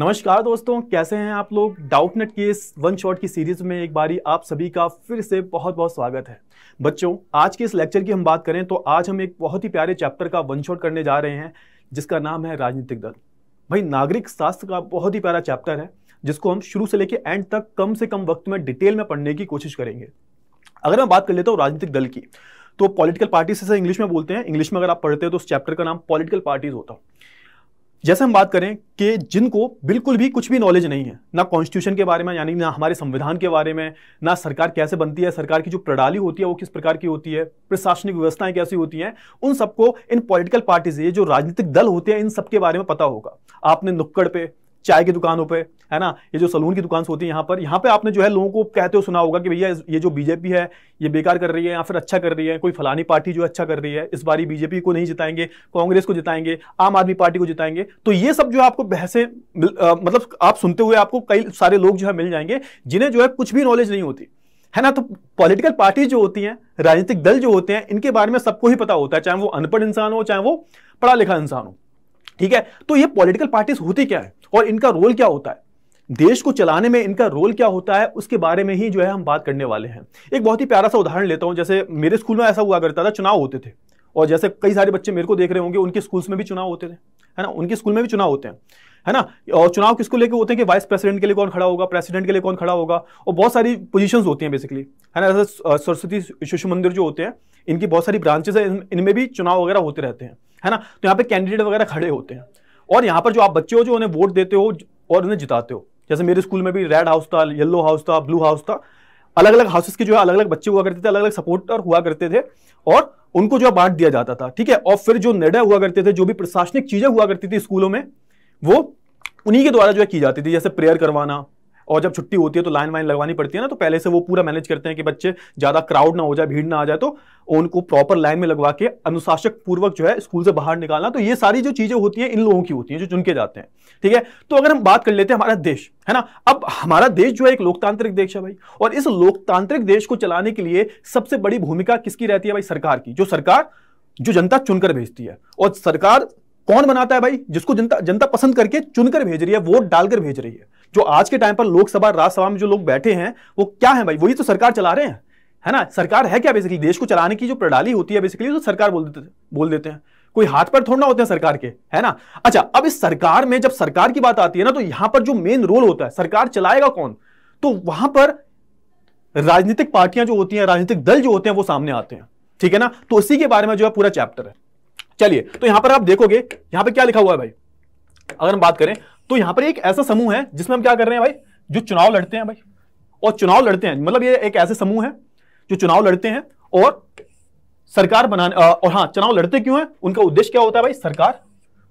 नमस्कार दोस्तों कैसे हैं आप लोग डाउटनेट की इस वन शॉट की सीरीज में एक बारी आप सभी का फिर से बहुत बहुत स्वागत है बच्चों आज के इस लेक्चर की हम बात करें तो आज हम एक बहुत ही प्यारे चैप्टर का वन शॉट करने जा रहे हैं जिसका नाम है राजनीतिक दल भाई नागरिक शास्त्र का बहुत ही प्यारा चैप्टर है जिसको हम शुरू से लेकर एंड तक कम से कम वक्त में डिटेल में पढ़ने की कोशिश करेंगे अगर मैं बात कर लेता हूँ राजनीतिक दल की तो पॉलिटिकल पार्टीज इसे इंग्लिश में बोलते हैं इंग्लिश में अगर आप पढ़ते हैं तो उस चैप्टर का नाम पॉलिटिकल पार्टीज होता है जैसे हम बात करें कि जिनको बिल्कुल भी कुछ भी नॉलेज नहीं है ना कॉन्स्टिट्यूशन के बारे में यानी ना हमारे संविधान के बारे में ना सरकार कैसे बनती है सरकार की जो प्रणाली होती है वो किस प्रकार की होती है प्रशासनिक व्यवस्थाएं कैसी होती हैं उन सबको इन पॉलिटिकल पार्टीज ये जो राजनीतिक दल होते हैं इन सब के बारे में पता होगा आपने नुक्कड़ पे चाय की दुकानों पे है ना ये जो सलून की दुकान होती है यहाँ पर यहाँ पे आपने जो है लोगों को कहते हो सुना होगा कि भैया ये जो बीजेपी है ये बेकार कर रही है या फिर अच्छा कर रही है कोई फलानी पार्टी जो अच्छा कर रही है इस बारी बीजेपी को नहीं जिताएंगे कांग्रेस को जिताएंगे आम आदमी पार्टी को जिताएंगे तो ये सब जो है आपको बहसे मतलब आप सुनते हुए आपको कई सारे लोग जो है मिल जाएंगे जिन्हें जो है कुछ भी नॉलेज नहीं होती है ना तो पॉलिटिकल पार्टी जो होती हैं राजनीतिक दल जो होते हैं इनके बारे में सबको ही पता होता है चाहे वो अनपढ़ इंसान हो चाहे वो पढ़ा लिखा इंसान हो ठीक है तो ये पॉलिटिकल पार्टीज होती क्या है और इनका रोल क्या होता है देश को चलाने में इनका रोल क्या होता है उसके बारे में ही जो है हम बात करने वाले हैं एक बहुत ही प्यारा सा उदाहरण लेता हूँ जैसे मेरे स्कूल में ऐसा हुआ करता था चुनाव होते थे और जैसे कई सारे बच्चे मेरे को देख रहे होंगे उनके स्कूल्स में भी चुनाव होते थे है ना उनके स्कूल में भी चुनाव होते हैं है ना और चुनाव किसको लेके होते हैं कि वाइस प्रेसिडेंट के लिए कौन खड़ा होगा प्रेसिडेंट के लिए कौन खड़ा होगा और बहुत सारी पोजीशंस होती हैं बेसिकली है ना जैसे सरस्वती शिशु मंदिर जो होते हैं इनकी बहुत सारी ब्रांचेस हैं इनमें भी चुनाव वगैरह होते रहते हैं है ना तो यहाँ पे कैंडिडेट वगैरह खड़े होते हैं और यहाँ पर जो आप बच्चे हो जो उन्हें वोट देते हो और उन्हें जिताते हो जैसे मेरे स्कूल में भी रेड हाउस था येलो हाउस था ब्लू हाउस था अलग अलग हाउसेस के जो है अलग अलग बच्चे हुआ करते थे अलग अलग सपोर्टर हुआ करते थे और उनको जो बांट दिया जाता था ठीक है और फिर जो निर्णय हुआ करते थे जो भी प्रशासनिक चीजें हुआ करती थी स्कूलों में वो उन्हीं के द्वारा जो है की जाती थी जैसे प्रेयर करवाना और जब छुट्टी होती है तो लाइन वाइन लगवानी पड़ती है ना तो पहले से वो पूरा मैनेज करते हैं कि बच्चे ज़्यादा क्राउड ना हो जाए भीड़ ना आ जाए तो उनको प्रॉपर लाइन में लगवा के अनुशासक पूर्वक जो है स्कूल से बाहर निकालना तो ये सारी जो चीज़ें होती है इन लोगों की होती है जो चुनके जाते हैं ठीक है तो अगर हम बात कर लेते हैं हमारा देश है ना अब हमारा देश जो है एक लोकतांत्रिक देश है भाई और इस लोकतांत्रिक देश को चलाने के लिए सबसे बड़ी भूमिका किसकी रहती है भाई सरकार की जो सरकार जो जनता चुनकर भेजती है और सरकार कौन बनाता है भाई जिसको जनता जनता पसंद करके चुनकर भेज रही है वोट डालकर भेज रही है जो आज के टाइम पर लोकसभा राज्यसभा में जो लोग बैठे हैं वो क्या है भाई वही तो सरकार चला रहे हैं है ना सरकार है क्या बेसिकली देश को चलाने की जो प्रणाली होती है बेसिकली तो सरकार बोल देते बोल देते हैं कोई हाथ पर थोड़ना होते हैं सरकार के है ना अच्छा अब इस सरकार में जब सरकार की बात आती है ना तो यहां पर जो मेन रोल होता है सरकार चलाएगा कौन तो वहां पर राजनीतिक पार्टियां जो होती हैं राजनीतिक दल जो होते हैं वो सामने आते हैं ठीक है ना तो इसी के बारे में जो है पूरा चैप्टर है चलिए तो यहां पर आप देखोगे यहां पर क्या लिखा हुआ है भाई अगर हम बात करें तो यहां पर एक ऐसा समूह है जिसमें हम क्या कर रहे हैं भाई जो चुनाव लड़ते हैं भाई और चुनाव लड़ते हैं मतलब ये एक ऐसे समूह है जो चुनाव लड़ते हैं और सरकार बनाने और हाँ चुनाव लड़ते क्यों हैं उनका उद्देश्य क्या होता है भाई सरकार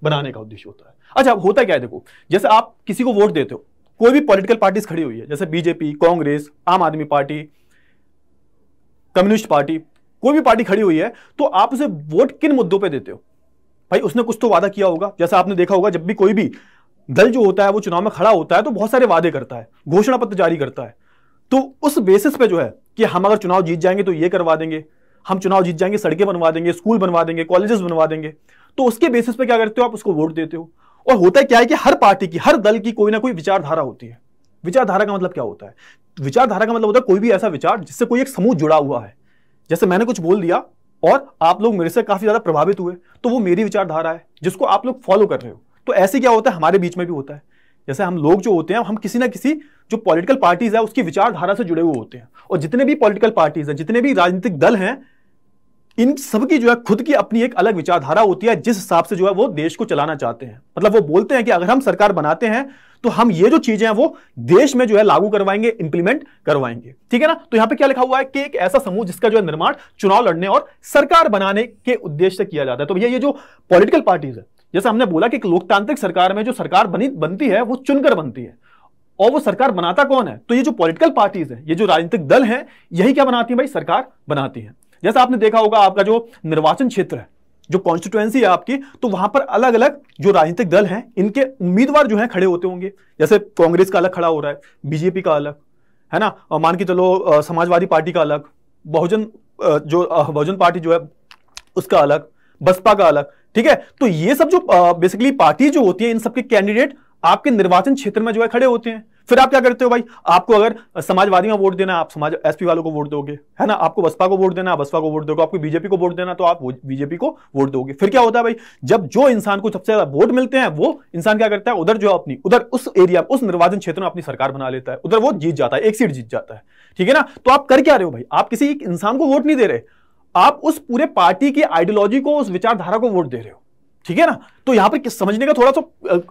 बनाने का उद्देश्य होता है अच्छा अब होता क्या है देखो जैसे आप किसी को वोट देते हो कोई भी पॉलिटिकल पार्टीज खड़ी हुई है जैसे बीजेपी कांग्रेस आम आदमी पार्टी कम्युनिस्ट पार्टी कोई भी पार्टी खड़ी हुई है तो आप उसे वोट किन मुद्दों पर देते हो भाई उसने कुछ तो वादा किया होगा जैसा आपने देखा होगा जब भी कोई भी दल जो होता है वो चुनाव में खड़ा होता है तो बहुत सारे वादे करता है घोषणा पत्र जारी करता है तो उस बेसिस पे जो है कि हम अगर चुनाव जीत जाएंगे तो ये करवा देंगे हम चुनाव जीत जाएंगे सड़कें बनवा देंगे स्कूल बनवा देंगे कॉलेजेस बनवा देंगे तो उसके बेसिस पे क्या करते हो आप उसको वोट देते हो और होता है क्या है कि हर पार्टी की हर दल की कोई ना कोई विचारधारा होती है विचारधारा का मतलब क्या होता है विचारधारा का मतलब होता है कोई भी ऐसा विचार जिससे कोई एक समूह जुड़ा हुआ है जैसे मैंने कुछ बोल दिया और आप लोग मेरे से काफी ज्यादा प्रभावित हुए तो वो मेरी विचारधारा है जिसको आप लोग फॉलो कर रहे हो तो ऐसे क्या होता है हमारे बीच में भी होता है जैसे हम लोग जो होते हैं हम किसी ना किसी जो पॉलिटिकल पार्टीज है उसकी विचारधारा से जुड़े हुए होते हैं और जितने भी पॉलिटिकल पार्टीज हैं जितने भी राजनीतिक दल हैं इन सबकी जो है खुद की अपनी एक अलग विचारधारा होती है जिस हिसाब से जो है वो देश को चलाना चाहते हैं मतलब वो बोलते हैं कि अगर हम सरकार बनाते हैं तो हम ये जो चीजें हैं वो देश में जो है लागू करवाएंगे इंप्लीमेंट करवाएंगे ठीक है ना तो यहां पे क्या लिखा हुआ है कि एक ऐसा समूह जिसका जो है निर्माण चुनाव लड़ने और सरकार बनाने के उद्देश्य से किया जाता है तो ये ये जो पॉलिटिकल पार्टीज है जैसे हमने बोला कि एक लोकतांत्रिक सरकार में जो सरकार बनी बनती है वो चुनकर बनती है और वो सरकार बनाता कौन है तो ये जो पॉलिटिकल पार्टीज है ये जो राजनीतिक दल है यही क्या बनाती है भाई सरकार बनाती है जैसा आपने देखा होगा आपका जो निर्वाचन क्षेत्र है जो कॉन्स्टिट्युएंसी है आपकी तो वहां पर अलग अलग जो राजनीतिक दल हैं इनके उम्मीदवार जो हैं खड़े होते होंगे जैसे कांग्रेस का अलग खड़ा हो रहा है बीजेपी का अलग है ना मान के चलो समाजवादी पार्टी का अलग बहुजन जो बहुजन पार्टी जो है उसका अलग बसपा का अलग ठीक है तो ये सब जो बेसिकली पार्टी जो होती है इन सबके कैंडिडेट आपके निर्वाचन क्षेत्र में जो है खड़े होते हैं फिर आप क्या करते हो भाई आपको अगर समाजवादी में वोट देना आप समाज एसपी वालों को वोट दोगे है ना आपको बसपा को वोट देना बसपा को वोट दोगे आपको बीजेपी को वोट देना तो आप बीजेपी को वोट दोगे फिर क्या होता है भाई जब जो इंसान को सबसे ज्यादा वोट मिलते हैं वो इंसान क्या करता है उधर जो अपनी उधर उस एरिया उस निर्वाचन क्षेत्र में अपनी सरकार बना लेता है उधर वो जीत जाता है एक सीट जीत जाता है ठीक है ना तो आप कर क्या रहे हो भाई आप किसी एक इंसान को वोट नहीं दे रहे आप उस पूरे पार्टी की आइडियोलॉजी को उस विचारधारा को वोट दे रहे हो ठीक है ना तो यहां पर समझने का थोड़ा सा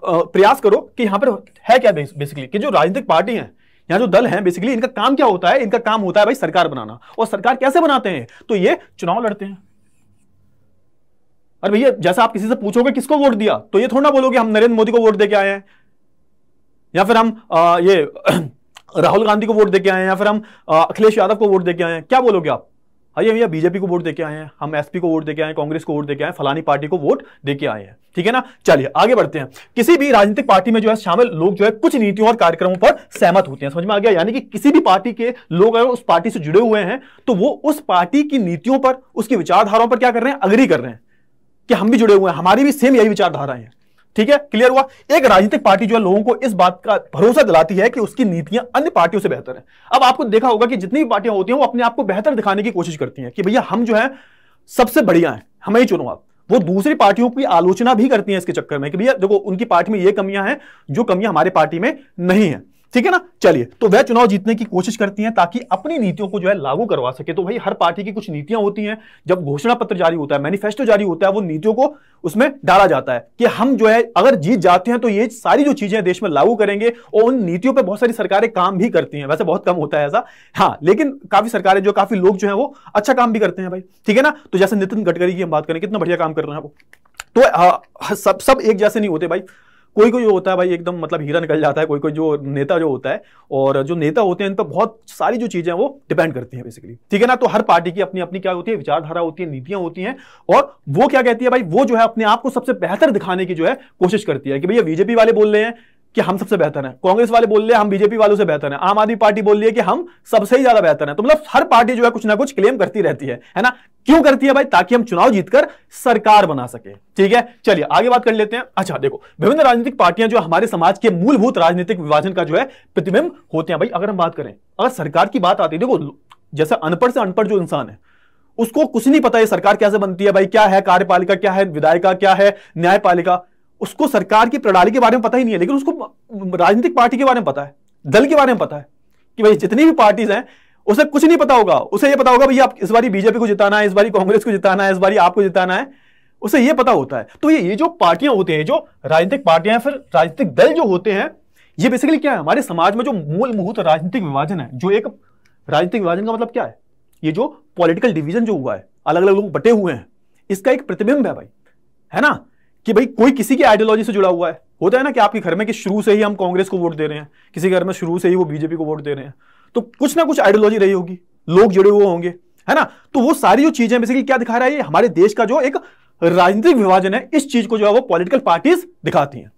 प्रयास करो कि यहां पर है क्या बेसिकली कि जो राजनीतिक पार्टी है यहां जो दल है बेसिकली इनका काम क्या होता है इनका काम होता है भाई सरकार बनाना और सरकार कैसे बनाते हैं तो ये चुनाव लड़ते हैं अरे भैया जैसा आप किसी से पूछोगे किसको वोट दिया तो ये थोड़ा ना बोलोगे हम नरेंद्र मोदी को वोट दे के आए हैं या फिर हम आ, ये राहुल गांधी को वोट दे के आए हैं या फिर हम अखिलेश यादव को वोट दे के आए हैं क्या बोलोगे आप आइए हाँ, भैया बीजेपी को वोट देके आए हैं हम एसपी को वोट देके आए कांग्रेस को वोट देके आए फलानी पार्टी को वोट देके आए हैं ठीक है ना चलिए आगे बढ़ते हैं किसी भी राजनीतिक पार्टी में जो है शामिल लोग जो है कुछ नीतियों और कार्यक्रमों पर सहमत होते हैं समझ में आ गया यानी कि किसी भी पार्टी के लोग अगर उस पार्टी से जुड़े हुए हैं तो वो उस पार्टी की नीतियों पर उसकी विचारधाराओं पर क्या कर रहे हैं अग्री कर रहे हैं कि हम भी जुड़े हुए हैं हमारी भी सेम यही विचारधाराएं हैं ठीक है क्लियर हुआ एक राजनीतिक पार्टी जो है लोगों को इस बात का भरोसा दिलाती है कि उसकी नीतियां अन्य पार्टियों से बेहतर है अब आपको देखा होगा कि जितनी भी पार्टियां होती हैं वो अपने आप को बेहतर दिखाने की कोशिश करती हैं कि भैया हम जो है सबसे बढ़िया है हमें ही चुनो आप वो दूसरी पार्टियों की आलोचना भी करती हैं इसके चक्कर में कि भैया देखो उनकी पार्टी में ये कमियां हैं जो कमियां हमारे पार्टी में नहीं है ठीक है ना चलिए तो वह चुनाव जीतने की कोशिश करती हैं ताकि अपनी नीतियों को जो है लागू करवा सके तो भाई हर पार्टी की कुछ नीतियां होती हैं जब घोषणा पत्र जारी होता है मैनिफेस्टो जारी होता है वो नीतियों को उसमें डाला जाता है कि हम जो है अगर जीत जाते हैं तो ये सारी जो चीजें देश में लागू करेंगे और उन नीतियों पर बहुत सारी सरकारें काम भी करती हैं वैसे बहुत कम होता है ऐसा हाँ लेकिन काफी सरकारें जो काफी लोग जो है वो अच्छा काम भी करते हैं भाई ठीक है ना तो जैसे नितिन गडकरी की हम बात करें कितना बढ़िया काम कर रहे हैं वो तो आ, हाँ, सब सब एक जैसे नहीं होते भाई कोई कोई होता है भाई एकदम मतलब हीरा निकल जाता है कोई कोई जो नेता जो होता है और जो नेता होते हैं इन पर बहुत सारी जो चीजें वो डिपेंड करती हैं बेसिकली ठीक है ना तो हर पार्टी की अपनी अपनी क्या होती है विचारधारा होती है नीतियां होती हैं और वो क्या कहती है भाई वो जो है अपने आप को सबसे बेहतर दिखाने की जो है कोशिश करती है कि भैया बीजेपी वाले बोल रहे हैं कि हम सबसे बेहतर है कांग्रेस वाले बोल रहे हैं हम बीजेपी वालों से बेहतर है आम आदमी पार्टी बोल रही है कि हम सबसे ही ज्यादा बेहतर हैं तो मतलब हर पार्टी जो है कुछ ना कुछ क्लेम करती रहती है है ना क्यों करती है भाई ताकि हम चुनाव जीतकर सरकार बना सके ठीक है चलिए आगे बात कर लेते हैं अच्छा देखो विभिन्न राजनीतिक पार्टियां जो हमारे समाज के मूलभूत राजनीतिक विभाजन का जो है प्रतिबिंब होते हैं भाई अगर हम बात करें अगर सरकार की बात आती है देखो जैसे अनपढ़ से अनपढ़ जो इंसान है उसको कुछ नहीं पता है सरकार कैसे बनती है भाई क्या है कार्यपालिका क्या है विधायिका क्या है न्यायपालिका उसको सरकार की प्रणाली के बारे में पता ही नहीं है लेकिन उसको राजनीतिक पार्टी के बारे में पता है दल के बारे में पता है कि भाई जितनी भी पार्टीज हैं उसे कुछ नहीं पता होगा उसे ये पता होगा भैया इस बारी बीजेपी को जिताना है इस बारी कांग्रेस को जिताना है इस बारी आपको जिताना है उसे ये पता होता है तो ये ये जो पार्टियां होती हैं जो राजनीतिक पार्टियां फिर राजनीतिक दल जो होते हैं ये बेसिकली क्या है हमारे समाज में जो मूल मूलभूत राजनीतिक विभाजन है जो एक राजनीतिक विभाजन का मतलब क्या है ये जो पॉलिटिकल डिवीजन जो हुआ है अलग अलग लोग बटे हुए हैं इसका एक प्रतिबिंब है भाई है ना कि भाई कोई किसी की आइडियोलॉजी से जुड़ा हुआ है होता है ना कि आपके घर में कि शुरू से ही हम कांग्रेस को वोट दे रहे हैं किसी घर में शुरू से ही वो बीजेपी को वोट दे रहे हैं तो कुछ ना कुछ आइडियोलॉजी रही होगी लोग जुड़े हुए होंगे है ना तो वो सारी जो चीजें बेसिकली क्या दिखा रहा है ये हमारे देश का जो एक राजनीतिक विभाजन है इस चीज को जो है वो पॉलिटिकल पार्टीज दिखाती हैं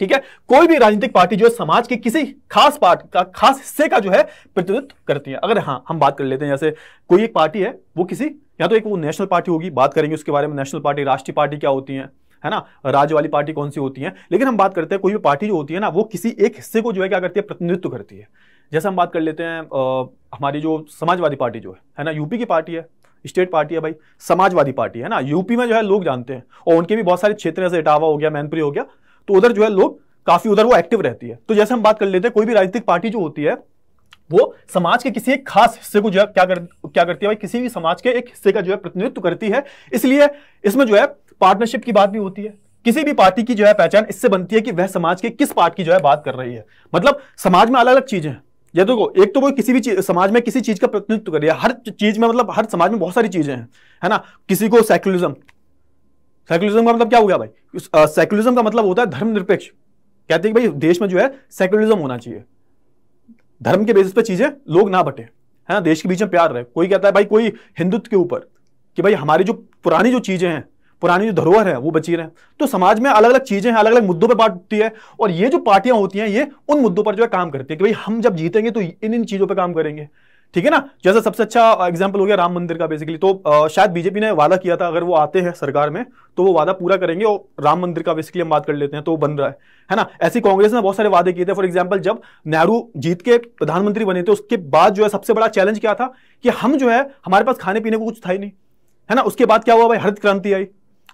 ठीक है कोई भी राजनीतिक पार्टी जो है समाज के किसी खास पार्ट का खास हिस्से का जो है प्रतिनिधित्व करती है अगर हाँ हम बात कर लेते हैं जैसे कोई एक पार्टी है वो किसी या तो एक वो नेशनल पार्टी होगी बात करेंगे उसके बारे में नेशनल पार्टी राष्ट्रीय पार्टी क्या होती है है ना राज्य वाली पार्टी कौन सी होती है लेकिन हम बात करते हैं कोई भी पार्टी जो होती है ना वो किसी एक हिस्से को जो है क्या करती है प्रतिनिधित्व करती है जैसे हम बात कर लेते हैं आ, हमारी जो समाजवादी पार्टी जो है है ना यूपी की पार्टी है स्टेट पार्टी है भाई समाजवादी पार्टी है ना यूपी में जो है लोग जानते हैं और उनके भी बहुत सारे क्षेत्र जैसे इटावा हो गया मैनपुरी हो गया तो उधर जो है लोग काफी उधर वो एक्टिव रहती है तो जैसे हम बात कर लेते हैं कोई भी राजनीतिक पार्टी जो होती है वो समाज के किसी एक खास हिस्से को जो है क्या कर क्या करती है भाई किसी भी समाज के एक हिस्से का जो है प्रतिनिधित्व करती है इसलिए इसमें जो है पार्टनरशिप की बात भी होती है किसी भी पार्टी की जो है पहचान इससे बनती है कि वह समाज के किस पार्ट की जो है बात कर रही है मतलब समाज में अलग अलग चीजें या देखो एक तो वो किसी भी समाज में किसी चीज का प्रतिनिधित्व कर रही है हर चीज में मतलब हर समाज में बहुत सारी चीजें हैं है ना किसी को सेक्युलरिज्म सेक्युलरिज्म का मतलब क्या हो गया भाई सेक्युलरिज्म का मतलब होता है धर्मनिरपेक्ष कहते हैं कि भाई देश में जो है सेक्युलरिज्म होना चाहिए धर्म के बेसिस पे चीजें लोग ना बटे है ना देश के बीच में प्यार रहे कोई कहता है भाई कोई हिंदुत्व के ऊपर कि भाई हमारी जो पुरानी जो चीजें हैं पुरानी जो धरोहर है वो बची रहे तो समाज में अलग अलग चीजें हैं अलग अलग मुद्दों पर बात होती है और ये जो पार्टियां होती हैं ये उन मुद्दों पर जो है काम करती है कि भाई हम जब जीतेंगे तो इन इन चीजों पर काम करेंगे ठीक है ना जैसा सबसे अच्छा एग्जाम्पल हो गया राम मंदिर का बेसिकली तो आ, शायद बीजेपी ने वादा किया था अगर वो आते हैं सरकार में तो वो वादा पूरा करेंगे और राम मंदिर का बेसिकली हम बात कर लेते हैं तो बन रहा है है ना ऐसी कांग्रेस ने बहुत सारे वादे किए थे फॉर एग्जाम्पल जब नेहरू जीत के प्रधानमंत्री बने थे उसके बाद जो है सबसे बड़ा चैलेंज क्या था कि हम जो है हमारे पास खाने पीने को कुछ था ही नहीं है ना उसके बाद क्या हुआ भाई हरित क्रांति आई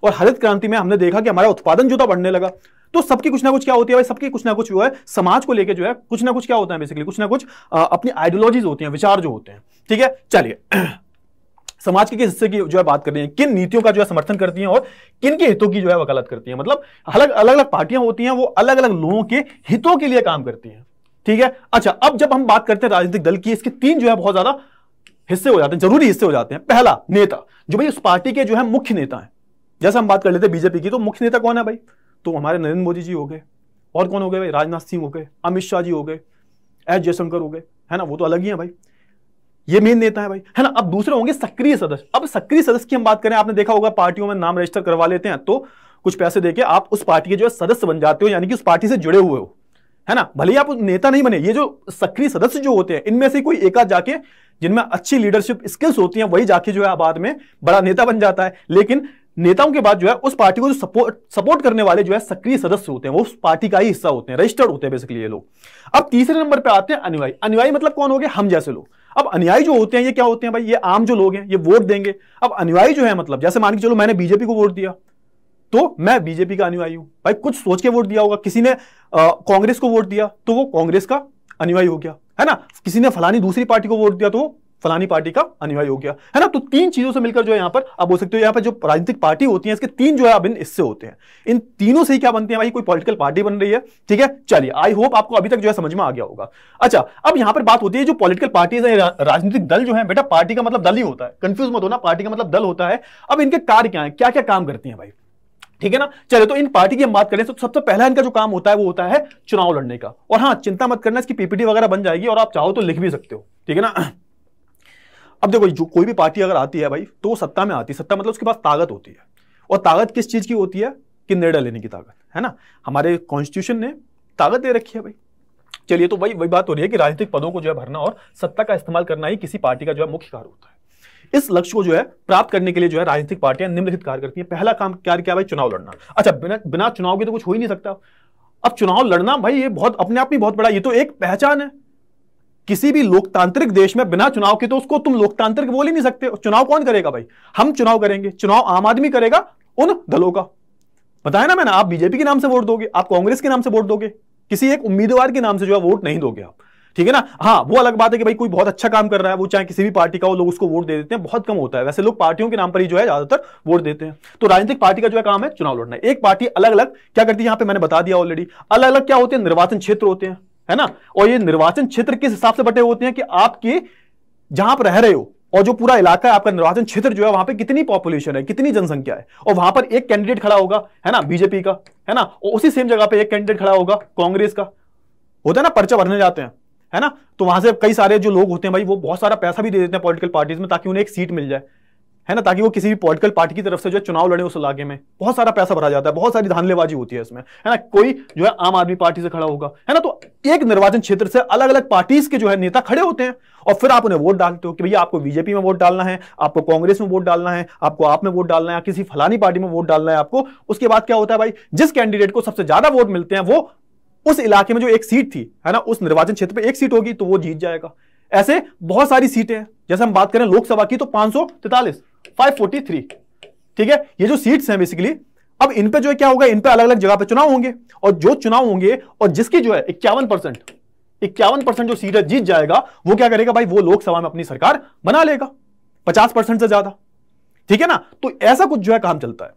और हरित क्रांति में हमने देखा कि हमारा उत्पादन जो था बढ़ने लगा तो सबकी कुछ ना कुछ क्या होती है सबके सबकी कुछ ना कुछ जो है समाज को लेकर जो है कुछ ना कुछ क्या होता है बेसिकली कुछ ना कुछ अपनी आइडियोलॉजीज होती है विचार जो होते हैं ठीक है चलिए समाज के किस हिस्से की जो है बात कर रही है किन नीतियों का जो है समर्थन करती हैं और किन के हितों की जो है वकालत करती है मतलब अलग अलग अलग पार्टियां होती हैं वो अलग अलग लोगों के हितों के लिए काम करती हैं ठीक है अच्छा अब जब हम बात करते हैं राजनीतिक दल की इसके तीन जो है बहुत ज्यादा हिस्से हो जाते हैं जरूरी हिस्से हो जाते हैं पहला नेता जो भाई उस पार्टी के जो है मुख्य नेता है जैसे हम बात कर लेते हैं बीजेपी की तो मुख्य नेता कौन है भाई तो हमारे नरेंद्र मोदी जी हो गए और कौन हो गए भाई राजनाथ सिंह हो गए अमित शाह जी हो गए एस जयशंकर हो गए है ना वो तो अलग ही है भाई ये मेन नेता है भाई है ना अब दूसरे होंगे सक्रिय सदस्य अब सक्रिय सदस्य की हम बात करें आपने देखा होगा पार्टियों में नाम रजिस्टर करवा लेते हैं तो कुछ पैसे देके आप उस पार्टी के जो है सदस्य बन जाते हो यानी कि उस पार्टी से जुड़े हुए हो है ना भले ही आप नेता नहीं बने ये जो सक्रिय सदस्य जो होते हैं इनमें से कोई एकाध जाके जिनमें अच्छी लीडरशिप स्किल्स होती हैं वही जाके जो है बाद में बड़ा नेता बन जाता है लेकिन नेताओं के बाद जो है उस पार्टी को जो सपोर्ट सपोर्ट करने वाले जो है सक्रिय सदस्य होते हैं वो उस पार्टी का ही हिस्सा होते हैं रजिस्टर्ड होते हैं बेसिकली ये लोग अब तीसरे नंबर पे आते हैं अनुयायी अनुयायी मतलब कौन हो गए हम जैसे लोग अब अनुयायी जो होते हैं ये क्या होते हैं भाई ये आम जो लोग हैं ये वोट देंगे अब अनुयायी जो है मतलब जैसे मान के चलो मैंने बीजेपी को वोट दिया तो मैं बीजेपी का अनुयायी हूं भाई कुछ सोच के वोट दिया होगा किसी ने कांग्रेस को वोट दिया तो वो कांग्रेस का अनुयायी हो गया है ना किसी ने फलानी दूसरी पार्टी को वोट दिया तो फलानी पार्टी का अनिवार्य हो गया है ना तो तीन चीजों से मिलकर जो है यहाँ पर आप बोल सकते हो यहाँ पर जो राजनीतिक पार्टी होती है इसके तीन जो है अभिन्न इससे होते हैं इन तीनों से ही क्या बनती है भाई कोई पॉलिटिकल पार्टी बन रही है ठीक है चलिए आई होप आपको अभी तक जो है समझ में आ गया होगा अच्छा अब यहाँ पर बात होती है जो पॉलिटिकल पार्टीज है राजनीतिक दल जो है बेटा पार्टी का मतलब दल ही होता है कंफ्यूज मत होना पार्टी का मतलब दल होता है अब इनके कार्य क्या है क्या क्या काम करती है भाई ठीक है ना चले तो इन पार्टी की हम बात करें तो सबसे पहला इनका जो काम होता है वो होता है चुनाव लड़ने का और हाँ चिंता मत करना इसकी पीपीटी वगैरह बन जाएगी और आप चाहो तो लिख भी सकते हो ठीक है ना अब देखो जो कोई भी पार्टी अगर आती है भाई तो वो सत्ता में आती है सत्ता मतलब उसके पास ताकत होती है और ताकत किस चीज़ की होती है कि निर्णय लेने की ताकत है ना हमारे कॉन्स्टिट्यूशन ने ताकत दे रखी है भाई चलिए तो वही वही बात हो रही है कि राजनीतिक पदों को जो है भरना और सत्ता का इस्तेमाल करना ही किसी पार्टी का जो है मुख्य कार्य होता है इस लक्ष्य को जो है प्राप्त करने के लिए जो है राजनीतिक पार्टियां निम्नलिखित कार्य करती हैं पहला काम क्या क्या भाई चुनाव लड़ना अच्छा बिना बिना चुनाव के तो कुछ हो ही नहीं सकता अब चुनाव लड़ना भाई ये बहुत अपने आप में बहुत बड़ा ये तो एक पहचान है किसी भी लोकतांत्रिक देश में बिना चुनाव के तो उसको तुम लोकतांत्रिक बोल ही नहीं सकते चुनाव कौन करेगा भाई हम चुनाव करेंगे चुनाव आम आदमी करेगा उन दलों का बताया ना मैंने आप बीजेपी के नाम से वोट दोगे आप कांग्रेस के नाम से वोट दोगे किसी एक उम्मीदवार के नाम से जो है वोट नहीं दोगे आप ठीक है ना हाँ वो अलग बात है कि भाई कोई बहुत अच्छा काम कर रहा है वो चाहे किसी भी पार्टी का हो लोग उसको वोट दे देते हैं बहुत कम होता है वैसे लोग पार्टियों के नाम पर ही जो है ज्यादातर वोट देते हैं तो राजनीतिक पार्टी का जो है काम है चुनाव लड़ना एक पार्टी अलग अलग क्या करती है यहां पे मैंने बता दिया ऑलरेडी अलग अलग क्या होते हैं निर्वाचन क्षेत्र होते हैं है ना और ये निर्वाचन क्षेत्र किस हिसाब से बटे होते हैं कि आपके जहां आप रह रहे हो और जो पूरा इलाका है आपका निर्वाचन क्षेत्र जो है वहां पे कितनी पॉपुलेशन है कितनी जनसंख्या है और वहां पर एक कैंडिडेट खड़ा होगा है ना बीजेपी का है ना और उसी सेम जगह पे एक कैंडिडेट खड़ा होगा कांग्रेस का होता है ना पर्चा भरने जाते हैं है ना तो वहां से कई सारे जो लोग होते हैं भाई वो बहुत सारा पैसा भी दे देते हैं पॉलिटिकल पार्टीज में ताकि उन्हें एक सीट मिल जाए है ना ताकि वो किसी भी पॉलिटिकल पार्टी की तरफ से जो चुनाव लड़े उस इलाके में बहुत सारा पैसा भरा जाता है बहुत सारी धानलेबाजी होती है इसमें है ना कोई जो है आम आदमी पार्टी से खड़ा होगा है ना तो एक निर्वाचन क्षेत्र से अलग अलग पार्टीज के जो है नेता खड़े होते हैं और फिर आप उन्हें वोट डालते हो कि भैया आपको बीजेपी में वोट डालना है आपको कांग्रेस में वोट डालना है आपको आप में वोट डालना है किसी फलानी पार्टी में वोट डालना है आपको उसके बाद क्या होता है भाई जिस कैंडिडेट को सबसे ज्यादा वोट मिलते हैं वो उस इलाके में जो एक सीट थी है ना उस निर्वाचन क्षेत्र पर एक सीट होगी तो वो जीत जाएगा ऐसे बहुत सारी सीटें हैं जैसे हम बात करें लोकसभा की तो पांच 543 ठीक है ये जो सीट्स हैं बेसिकली अब इन पे जो है क्या होगा इन पे अलग अलग जगह पे चुनाव होंगे और जो चुनाव होंगे और जिसकी जो है इक्यावन परसेंट इक्यावन परसेंट जो सीट है जीत जाएगा वो क्या करेगा भाई वो लोकसभा में अपनी सरकार बना लेगा पचास परसेंट से ज्यादा ठीक है ना तो ऐसा कुछ जो है काम चलता है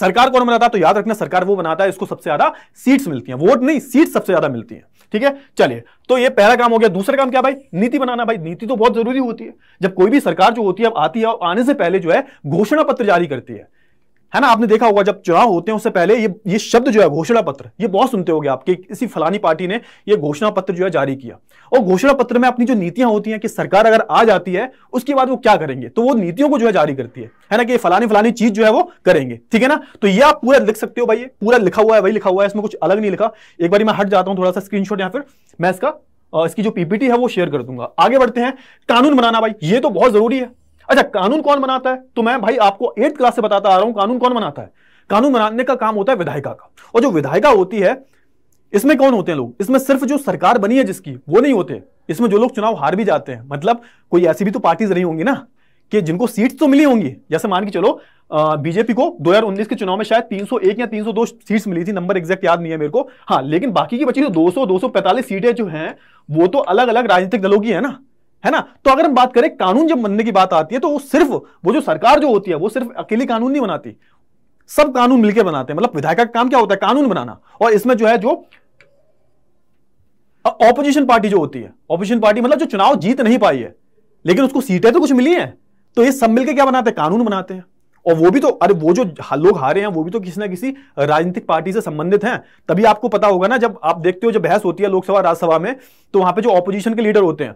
सरकार कौन बनाता है तो याद रखना सरकार वो बनाता है इसको सबसे ज्यादा सीट्स मिलती हैं वोट नहीं सीट सबसे ज्यादा मिलती हैं ठीक है चलिए तो ये पहला काम हो गया दूसरा काम क्या भाई नीति बनाना भाई नीति तो बहुत जरूरी होती है जब कोई भी सरकार जो होती है अब आती है और आने से पहले जो है घोषणा पत्र जारी करती है है ना आपने देखा होगा जब चुनाव होते हैं उससे पहले ये ये शब्द जो है घोषणा पत्र ये बहुत सुनते हो आप कि किसी फलानी पार्टी ने ये घोषणा पत्र जो है जारी किया और घोषणा पत्र में अपनी जो नीतियां होती हैं कि सरकार अगर आ जाती है उसके बाद वो क्या करेंगे तो वो नीतियों को जो है जारी करती है है ना कि फलानी फलानी चीज जो है वो करेंगे ठीक है ना तो ये आप पूरा लिख सकते हो भाई पूरा लिखा हुआ है वही लिखा हुआ है इसमें कुछ अलग नहीं लिखा एक बार मैं हट जाता हूँ थोड़ा सा स्क्रीनशॉट या फिर मैं इसका इसकी जो पीपीटी है वो शेयर कर दूंगा आगे बढ़ते हैं कानून बनाना भाई ये तो बहुत जरूरी है अच्छा कानून कौन बनाता है तो मैं भाई आपको एट क्लास से बताता आ रहा हूं कानून कौन बनाता है कानून बनाने का काम होता है विधायिका का और जो विधायिका होती है इसमें कौन होते हैं लोग इसमें सिर्फ जो सरकार बनी है जिसकी वो नहीं होते इसमें जो लोग चुनाव हार भी जाते हैं मतलब कोई ऐसी भी तो पार्टीज रही होंगी ना कि जिनको सीट्स तो मिली होंगी जैसे मान के चलो बीजेपी को 2019 के चुनाव में शायद 301 या 302 सीट्स मिली थी नंबर एग्जैक्ट याद नहीं है मेरे को हाँ लेकिन बाकी की बची तो 200 245 सीटें जो हैं वो तो अलग अलग राजनीतिक दलों की है ना है ना तो अगर हम बात करें कानून जब बनने की बात आती है तो वो सिर्फ वो जो सरकार जो होती है वो सिर्फ अकेली कानून नहीं बनाती सब कानून मिलकर बनाते हैं मतलब विधायक का काम क्या होता है कानून बनाना और इसमें जो है जो ऑपोजिशन पार्टी जो होती है ऑपोजिशन पार्टी मतलब जो चुनाव जीत नहीं पाई है लेकिन उसको सीटें तो कुछ मिली हैं तो ये सब मिलकर क्या बनाते हैं कानून बनाते हैं और वो भी तो अरे वो जो लोग हारे हैं वो भी तो किसी ना किसी राजनीतिक पार्टी से संबंधित हैं तभी आपको पता होगा ना जब आप देखते हो जब बहस होती है लोकसभा राज्यसभा में तो वहां पे जो ऑपोजिशन के लीडर होते हैं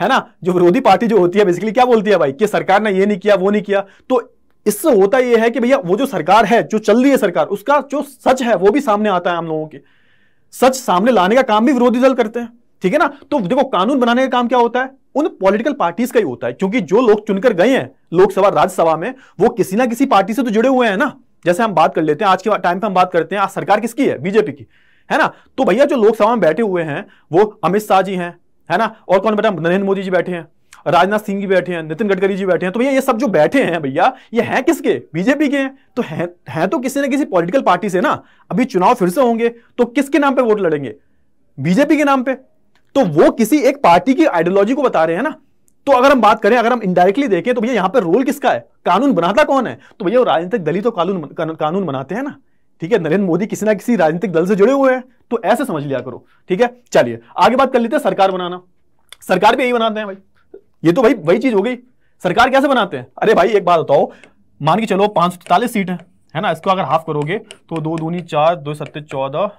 है ना जो विरोधी पार्टी जो होती है बेसिकली क्या बोलती है भाई कि सरकार ने ये नहीं किया वो नहीं किया तो इससे होता यह है कि भैया वो जो सरकार है जो चल रही है सरकार उसका जो सच है वो भी सामने आता है हम लोगों के सच सामने लाने का काम भी विरोधी दल करते हैं ठीक है ना तो देखो कानून बनाने का काम क्या होता है उन पॉलिटिकल पार्टीज का ही होता है क्योंकि जो लोग चुनकर गए हैं लोकसभा राज्यसभा में वो किसी ना किसी पार्टी से तो जुड़े हुए हैं ना जैसे हम बात कर लेते हैं आज के टाइम पे हम बात करते हैं आज सरकार किसकी है बीजेपी की है ना तो भैया जो लोकसभा में बैठे हुए हैं वो अमित शाह जी हैं है ना और कौन बेटा नरेंद्र मोदी जी बैठे हैं राजनाथ सिंह जी बैठे हैं नितिन गडकरी जी बैठे हैं तो भैया ये सब जो बैठे हैं भैया ये हैं किसके बीजेपी के हैं तो हैं है तो किसी ना किसी पॉलिटिकल पार्टी से ना अभी चुनाव फिर से होंगे तो किसके नाम पे वोट लड़ेंगे बीजेपी के नाम पे तो वो किसी एक पार्टी की आइडियोलॉजी को बता रहे हैं ना तो अगर हम बात करें अगर हम इंडायरेक्टली देखें तो भैया यहाँ पर रोल किसका है कानून बनाता कौन है तो भैया राजनीतिक दलित तो कानून कानून बनाते हैं ना ठीक है नरेंद्र मोदी किसी ना किसी राजनीतिक दल से जुड़े हुए हैं तो ऐसे समझ लिया करो ठीक है चलिए आगे बात कर लेते हैं सरकार बनाना सरकार भी यही बनाते हैं भाई ये तो भाई वही चीज हो गई सरकार कैसे बनाते हैं अरे भाई एक बात बताओ मान के चलो पांच सीट है है ना इसको अगर हाफ करोगे तो दो दूनी चार दो सत्ते चौदह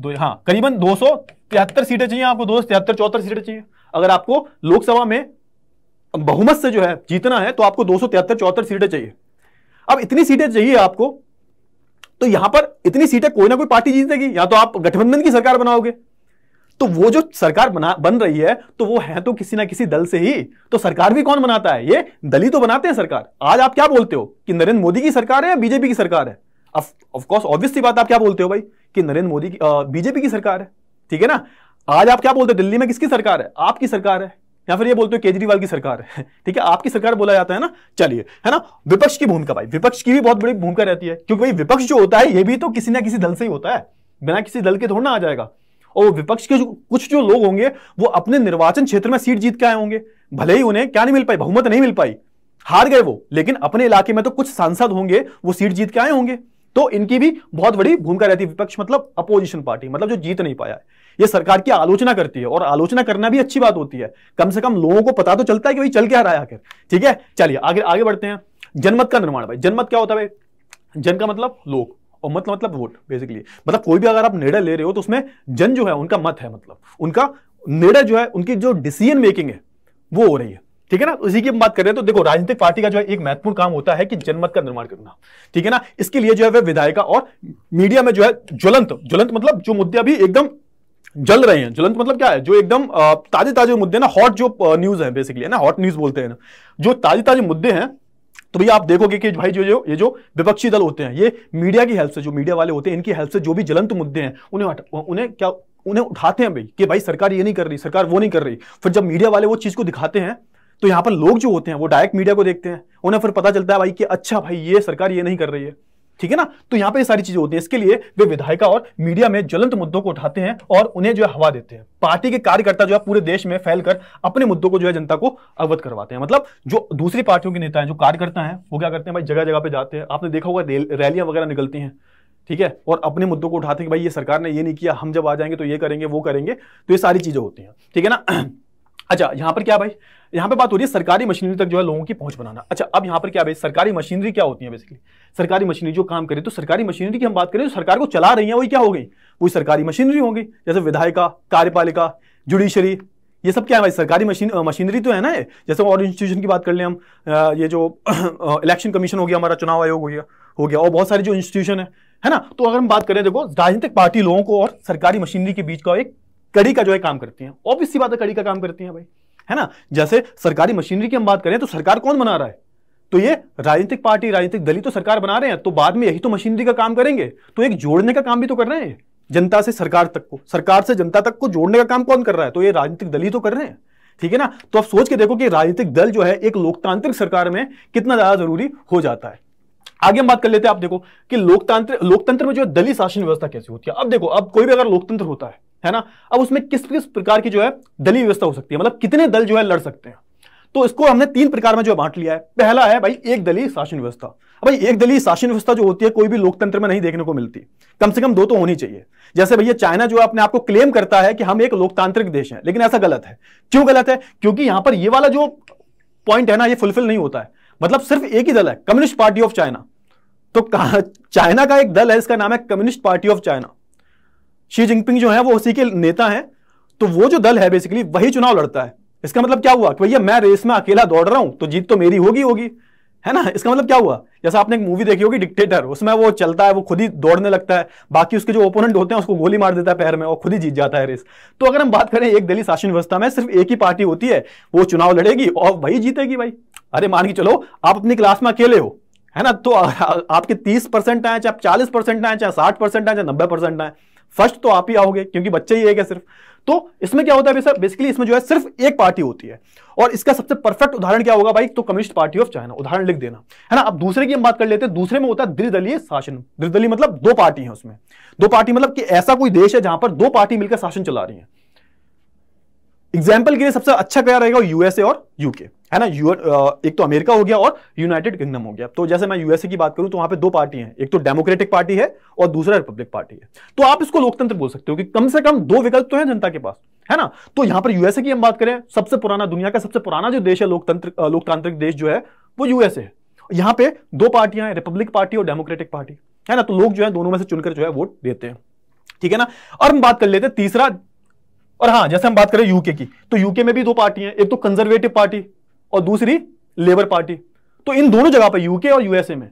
दो हाँ करीबन दो सौ तिहत्तर सीटें चाहिए आपको दो सौ तिहत्तर चौहत्तर सीटें चाहिए अगर आपको लोकसभा में बहुमत से जो है जीतना है तो आपको दो सौ तिहत्तर चौहत्तर सीटें चाहिए अब इतनी सीटें चाहिए आपको तो यहां पर इतनी सीटें कोई ना कोई पार्टी जीत देगी या तो आप गठबंधन की सरकार बनाओगे तो वो जो सरकार बना बन रही है तो वो है तो किसी ना किसी दल से ही तो सरकार भी कौन बनाता है ये दल ही तो बनाते हैं सरकार आज आप क्या बोलते हो कि नरेंद्र मोदी की सरकार है या बीजेपी की सरकार है ऑफकोर्स ऑब्वियस बात आप क्या बोलते हो भाई कि नरेंद्र मोदी की बीजेपी की सरकार है ठीक है ना आज आप क्या बोलते हो दिल्ली में किसकी सरकार है आपकी सरकार है या फिर ये बोलते हो केजरीवाल की सरकार है ठीक है आपकी सरकार बोला जाता है ना चलिए है ना विपक्ष की भूमिका भाई विपक्ष की भी बहुत बड़ी भूमिका रहती है क्योंकि भाई विपक्ष जो होता है ये भी तो किसी ना किसी दल से ही होता है बिना किसी दल के थोड़ा ना आ जाएगा और विपक्ष के जो कुछ जो लोग होंगे वो अपने निर्वाचन क्षेत्र में सीट जीत के आए होंगे भले ही उन्हें क्या नहीं मिल पाई बहुमत नहीं मिल पाई हार गए वो लेकिन अपने इलाके में तो कुछ सांसद होंगे वो सीट जीत के आए होंगे तो इनकी भी बहुत बड़ी भूमिका रहती है विपक्ष मतलब अपोजिशन पार्टी मतलब जो जीत नहीं पाया है ये सरकार की आलोचना करती है और आलोचना करना भी अच्छी बात होती है कम से कम लोगों को पता तो चलता है कि भाई चल क्या रहा है आखिर ठीक है चलिए आगे आगे बढ़ते हैं जनमत का निर्माण भाई जनमत क्या होता है भाई जन का मतलब लोग और मत मतलब वोट बेसिकली मतलब कोई भी अगर आप निर्णय ले रहे हो तो उसमें जन जो है उनका मत है मतलब उनका निर्णय जो है उनकी जो डिसीजन मेकिंग है वो हो रही है ठीक है ना उसी की हम बात हैं तो देखो राजनीतिक पार्टी का जो है एक महत्वपूर्ण काम होता है कि जनमत का निर्माण करना ठीक है ना इसके लिए जो है वह विधायिका और मीडिया में जो है ज्वलंत ज्वलंत मतलब जो मुद्दे अभी एकदम जल रहे हैं ज्वलंत मतलब क्या है जो एकदम ताजे ताजे मुद्दे ना हॉट जो न्यूज है बेसिकली है ना हॉट न्यूज बोलते हैं ना जो ताजे ताजे मुद्दे हैं तो भैया आप देखोगे कि भाई जो जो ये जो विपक्षी दल होते हैं ये मीडिया की हेल्प से जो मीडिया वाले होते हैं इनकी हेल्प से जो भी ज्वलंत मुद्दे हैं उन्हें उन्हें क्या उन्हें उठाते हैं भाई कि भाई सरकार ये नहीं कर रही सरकार वो नहीं कर रही फिर जब मीडिया वाले वो चीज़ को दिखाते हैं तो यहां पर लोग जो होते हैं वो डायरेक्ट मीडिया को देखते हैं उन्हें फिर पता चलता है भाई कि अच्छा भाई ये सरकार ये नहीं कर रही है ठीक है ना तो यहां पर ये सारी चीजें होती है इसके लिए वे विधायिका और मीडिया में ज्वलंत मुद्दों को उठाते हैं और उन्हें जो है हवा देते हैं पार्टी के कार्यकर्ता जो है पूरे देश में फैलकर अपने मुद्दों को जो है जनता को अवगत करवाते हैं मतलब जो दूसरी पार्टियों के नेता हैं जो कार्यकर्ता हैं वो क्या करते हैं भाई जगह जगह पे जाते हैं आपने देखा होगा रैलियां वगैरह निकलती हैं ठीक है और अपने मुद्दों को उठाते हैं कि भाई ये सरकार ने ये नहीं किया हम जब आ जाएंगे तो ये करेंगे वो करेंगे तो ये सारी चीजें होती हैं ठीक है ना अच्छा यहां पर क्या भाई यहाँ पे बात हो रही है सरकारी मशीनरी तक जो है लोगों की पहुंच बनाना अच्छा अब यहाँ पर क्या सरकारी मशीनरी क्या होती है बेसिकली सरकारी मशीनरी जो काम करे तो सरकारी मशीनरी की हम बात करें तो सरकार को चला रही है वही क्या हो गई वही सरकारी मशीनरी होगी जैसे विधायिका कार्यपालिका जुडिशरी ये सब क्या है भाई सरकारी मशीन मशीनरी तो है ना ये जैसे और इंस्टीट्यूशन की बात कर ले हम ये जो इलेक्शन कमीशन हो गया हमारा चुनाव आयोग हो गया हो गया और बहुत सारे जो इंस्टीट्यूशन है है ना तो अगर हम बात करें देखो राजनीतिक पार्टी लोगों को और सरकारी मशीनरी के बीच का एक कड़ी का जो है काम करती है ऑब्वियसली बात है कड़ी का काम करती है भाई है ना जैसे सरकारी मशीनरी की हम बात करें तो सरकार कौन बना रहा है तो ये राजनीतिक पार्टी राजनीतिक दलित तो सरकार बना रहे हैं तो बाद में यही तो मशीनरी का काम करेंगे तो एक जोड़ने का काम भी तो कर रहे हैं जनता से सरकार तक को सरकार से जनता तक को जोड़ने का काम कौन कर रहा है तो ये राजनीतिक दल ही तो कर रहे हैं ठीक है ना तो आप सोच के देखो कि राजनीतिक दल जो है एक लोकतांत्रिक सरकार में कितना ज्यादा जरूरी हो जाता है आगे हम बात कर लेते हैं आप देखो कि लोकतांत्रिक लोकतंत्र में जो है दलित शासन व्यवस्था कैसी होती है अब देखो अब कोई भी अगर लोकतंत्र होता है है ना अब उसमें किस किस प्रकार की जो है दलीय व्यवस्था हो सकती है मतलब कितने दल जो है लड़ सकते हैं तो इसको हमने तीन प्रकार में जो बांट लिया है पहला है भाई एक दलीय शासन व्यवस्था भाई एक दलीय शासन व्यवस्था जो होती है कोई भी लोकतंत्र में नहीं देखने को मिलती कम से कम दो तो होनी चाहिए जैसे भैया चाइना जो है अपने आपको क्लेम करता है कि हम एक लोकतांत्रिक देश है लेकिन ऐसा गलत है क्यों गलत है क्योंकि यहां पर ये वाला जो पॉइंट है ना ये फुलफिल नहीं होता है मतलब सिर्फ एक ही दल है कम्युनिस्ट पार्टी ऑफ चाइना तो चाइना का एक दल है इसका नाम है communist party of China Xi Jinping जो है वो उसी के नेता है तो वो जो दल है बेसिकली वही चुनाव लड़ता है इसका मतलब क्या हुआ कि भैया मैं रेस में अकेला दौड़ रहा हूं तो जीत तो मेरी होगी होगी है ना इसका मतलब क्या हुआ जैसा आपने एक मूवी देखी होगी डिक्टेटर उसमें वो चलता है वो खुद ही दौड़ने लगता है बाकी उसके जो ओपोनेंट होते हैं उसको गोली मार देता है पैर में और खुद ही जीत जाता है रेस तो अगर हम बात करें एक दलित शासन व्यवस्था में सिर्फ एक ही पार्टी होती है वो चुनाव लड़ेगी और वही जीतेगी भाई अरे मान के चलो आप अपनी क्लास में अकेले हो है ना तो आपके तीस परसेंट आए चाहे आप चालीस परसेंट आए चाहे साठ परसेंट आए चाहे नब्बे परसेंट आए फर्स्ट तो आप ही आओगे क्योंकि बच्चे ही एक है सिर्फ तो इसमें क्या होता है सर बेसिकली इसमें जो है सिर्फ एक पार्टी होती है और इसका सबसे परफेक्ट उदाहरण क्या होगा भाई तो कम्युनिस्ट पार्टी ऑफ चाइना उदाहरण लिख देना है ना अब दूसरे की हम बात कर लेते हैं दूसरे में होता है द्विदलीय शासन द्विदलीय मतलब दो पार्टी है उसमें दो पार्टी मतलब कि ऐसा कोई देश है जहां पर दो पार्टी मिलकर शासन चला रही है एग्जाम्पल के लिए सबसे अच्छा क्या रहेगा यूएसए और यूके है ना यू एक तो अमेरिका हो गया और यूनाइटेड किंगडम हो गया तो जैसे मैं यूएसए की बात करूं तो वहां पे दो पार्टी हैं एक तो डेमोक्रेटिक पार्टी है और दूसरा रिपब्लिक पार्टी है तो आप इसको लोकतंत्र बोल सकते हो कि कम से कम दो विकल्प तो हैं जनता के पास है ना तो यहां पर यूएसए की हम बात करें सबसे पुराना दुनिया का सबसे पुराना जो देश है लोकतंत्र लोकतांत्रिक देश जो है वो यूएसए है यहां पर दो पार्टियां हैं रिपब्लिक पार्टी और डेमोक्रेटिक पार्टी है ना तो लोग जो है दोनों में से चुनकर जो है वोट देते हैं ठीक है ना और हम बात कर लेते हैं तीसरा और हाँ जैसे हम बात करें यूके की तो यूके में भी दो पार्टी एक तो कंजर्वेटिव पार्टी और दूसरी लेबर पार्टी तो इन दोनों जगह पर यूके और यूएसए में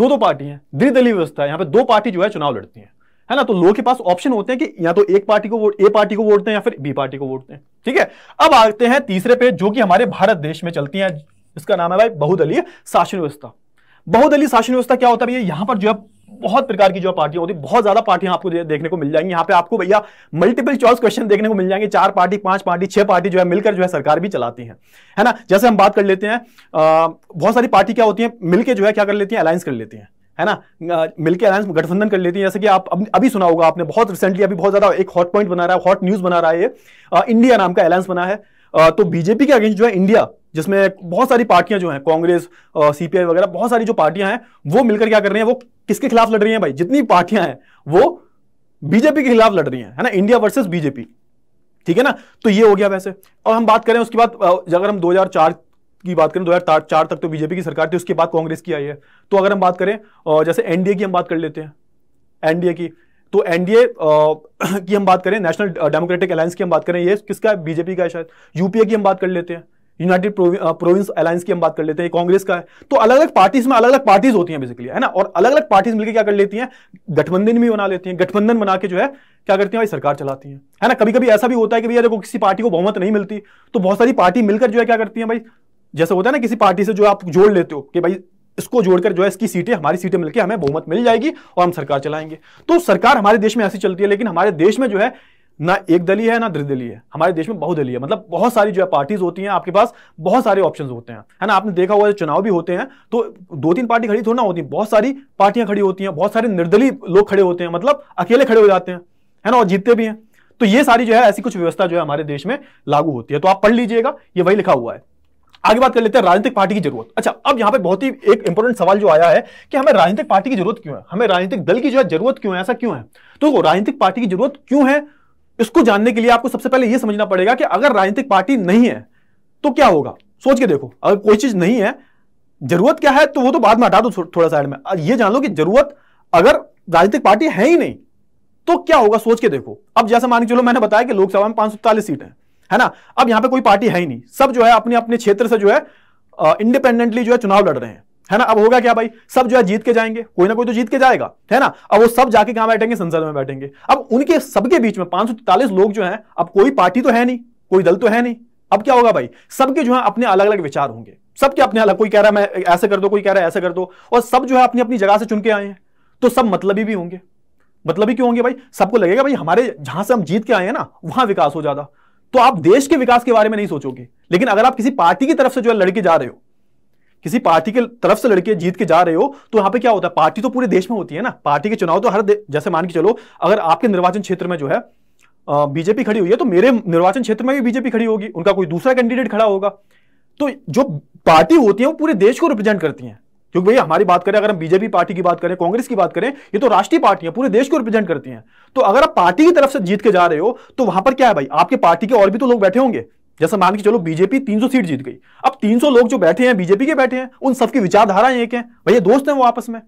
दो दो पार्टी हैं द्विदलीय व्यवस्था है यहाँ पे दो पार्टी जो है चुनाव लड़ती है है ना तो लोगों के पास ऑप्शन होते हैं कि या तो एक पार्टी को वोट ए पार्टी को वोट दें या फिर बी पार्टी को वोट दें ठीक है अब आते हैं तीसरे पे जो कि हमारे भारत देश में चलती है इसका नाम है भाई बहुदलीय शासन व्यवस्था बहुदलीय शासन व्यवस्था क्या होता है भैया यहां पर जो है बहुत प्रकार की जो पार्टियां होती है बहुत ज्यादा पार्टियां आपको देखने को मिल जाएंगी यहां पे आपको भैया मल्टीपल चॉइस क्वेश्चन देखने को मिल जाएंगे चार पार्टी पांच पार्टी छह पार्टी जो है मिलकर जो है सरकार भी चलाती है है ना जैसे हम बात कर लेते हैं बहुत सारी पार्टी क्या होती है मिलकर जो है क्या कर लेती है अलायंस कर लेती है है ना मिलकर अलायंस गठबंधन कर लेती है जैसे कि आप अभी सुना होगा आपने बहुत रिसेंटली अभी बहुत ज्यादा एक हॉट पॉइंट बना रहा है हॉट न्यूज बना रहा है ये इंडिया नाम का अलायंस बना है तो बीजेपी के अगेंस्ट जो है इंडिया जिसमें बहुत सारी पार्टियां जो हैं कांग्रेस सीपीआई वगैरह बहुत सारी जो पार्टियां हैं वो मिलकर क्या कर रही हैं वो किसके खिलाफ लड़ रही हैं भाई जितनी पार्टियां हैं वो बीजेपी के खिलाफ लड़ रही हैं है ना इंडिया वर्सेस बीजेपी ठीक है ना तो ये हो गया वैसे और हम बात करें उसके बाद अगर हम दो की बात करें दो तक तो बीजेपी की सरकार थी उसके बाद कांग्रेस की आई है तो अगर हम बात करें जैसे एनडीए की हम बात कर लेते हैं एनडीए की तो एनडीए की हम बात करें नेशनल डेमोक्रेटिक अलायंस की हम बात करें ये किसका है बीजेपी का है शायद यूपीए की हम बात कर लेते हैं यूनाइटेड प्रोविंस अलायंस की हम बात कर लेते हैं कांग्रेस का है तो अलग अलग पार्टीज में अलग अलग पार्टीज होती हैं बेसिकली है ना और अलग अलग पार्टीज मिलकर क्या कर लेती हैं गठबंधन भी बना लेती हैं गठबंधन बना के जो है क्या करती हैं भाई सरकार चलाती हैं है ना कभी कभी ऐसा भी होता है कि भैया देखो किसी पार्टी को बहुमत नहीं मिलती तो बहुत सारी पार्टी मिलकर जो है क्या करती है भाई जैसे होता है ना किसी पार्टी से जो आप जोड़ लेते हो कि भाई इसको जोड़कर जो है इसकी सीटें हमारी सीटें मिलकर हमें बहुमत मिल जाएगी और हम सरकार चलाएंगे तो सरकार हमारे देश में ऐसी चलती है लेकिन हमारे देश में जो है ना एक दलीय है ना त्रिदलीय है हमारे देश में बहुदलीय है मतलब बहुत सारी जो है पार्टीज होती हैं आपके पास बहुत सारे ऑप्शन होते हैं है ना आपने देखा हुआ चुनाव भी होते हैं तो दो तीन पार्टी खड़ी थोड़ी ना होती बहुत सारी पार्टियां खड़ी होती हैं बहुत सारे निर्दलीय लोग खड़े होते हैं मतलब अकेले खड़े हो जाते हैं है ना और जीतते भी हैं तो ये सारी जो है ऐसी कुछ व्यवस्था जो है हमारे देश में लागू होती है तो आप पढ़ लीजिएगा ये वही लिखा हुआ है आगे बात कर लेते हैं राजनीतिक पार्टी की जरूरत अच्छा अब यहाँ पे बहुत ही एक इंपॉर्टेंट सवाल जो आया है कि हमें राजनीतिक पार्टी की जरूरत क्यों है हमें राजनीतिक दल की जो है जरूरत क्यों है ऐसा क्यों है तो राजनीतिक पार्टी की जरूरत क्यों है इसको जानने के लिए आपको सबसे पहले यह समझना पड़ेगा कि अगर राजनीतिक पार्टी नहीं है तो क्या होगा सोच के देखो अगर कोई चीज नहीं है जरूरत क्या है तो वो तो बाद में हटा दो थोड़ा साइड में यह जान लो कि जरूरत अगर राजनीतिक पार्टी है ही नहीं तो क्या होगा सोच के देखो अब जैसे मान के चलो मैंने बताया कि लोकसभा में पांच सीट है है ना अब यहां पे कोई पार्टी है ही नहीं सब जो है अपने अपने क्षेत्र से जो है इंडिपेंडेंटली जो है चुनाव लड़ रहे हैं है ना अब होगा क्या भाई सब जो है जीत के जाएंगे कोई ना कोई तो जीत के जाएगा है ना अब वो सब जाके कहां बैठेंगे संसद में बैठेंगे अब उनके सबके बीच में पांच लोग जो है अब कोई पार्टी तो है नहीं कोई दल तो है नहीं अब क्या होगा भाई सबके जो है अपने अलग अलग विचार होंगे सबके अपने अलग कोई कह रहा है मैं ऐसे कर दो कोई कह रहा है ऐसे कर दो और सब जो है अपनी अपनी जगह से चुन के आए हैं तो सब मतलबी भी होंगे मतलबी क्यों होंगे भाई सबको लगेगा भाई हमारे जहां से हम जीत के आए हैं ना वहां विकास हो ज्यादा तो आप देश के विकास के बारे में नहीं सोचोगे लेकिन अगर आप किसी पार्टी की तरफ से जो है लड़के जा रहे हो किसी पार्टी के तरफ से लड़के जीत के जा रहे हो तो यहाँ पे क्या होता है पार्टी तो पूरे देश में होती है ना पार्टी के चुनाव तो हर जैसे मान के चलो अगर आपके निर्वाचन क्षेत्र में जो है बीजेपी खड़ी हुई है तो मेरे निर्वाचन क्षेत्र में भी बीजेपी खड़ी होगी उनका कोई दूसरा कैंडिडेट खड़ा होगा तो जो पार्टी होती है वो पूरे देश को रिप्रेजेंट करती है क्योंकि भैया हमारी बात करें अगर हम बीजेपी पार्टी की बात करें कांग्रेस की बात करें ये तो राष्ट्रीय पार्टी है पूरे देश को रिप्रेजेंट करती हैं तो अगर आप पार्टी की तरफ से जीत के जा रहे हो तो वहां पर क्या है भाई आपके पार्टी के और भी तो लोग बैठे होंगे जैसे मान के चलो बीजेपी 300 सीट जीत गई अब 300 लोग जो बैठे हैं बीजेपी के बैठे हैं उन सबकी विचारधारा एक है भैया दोस्त हैं वो आपस में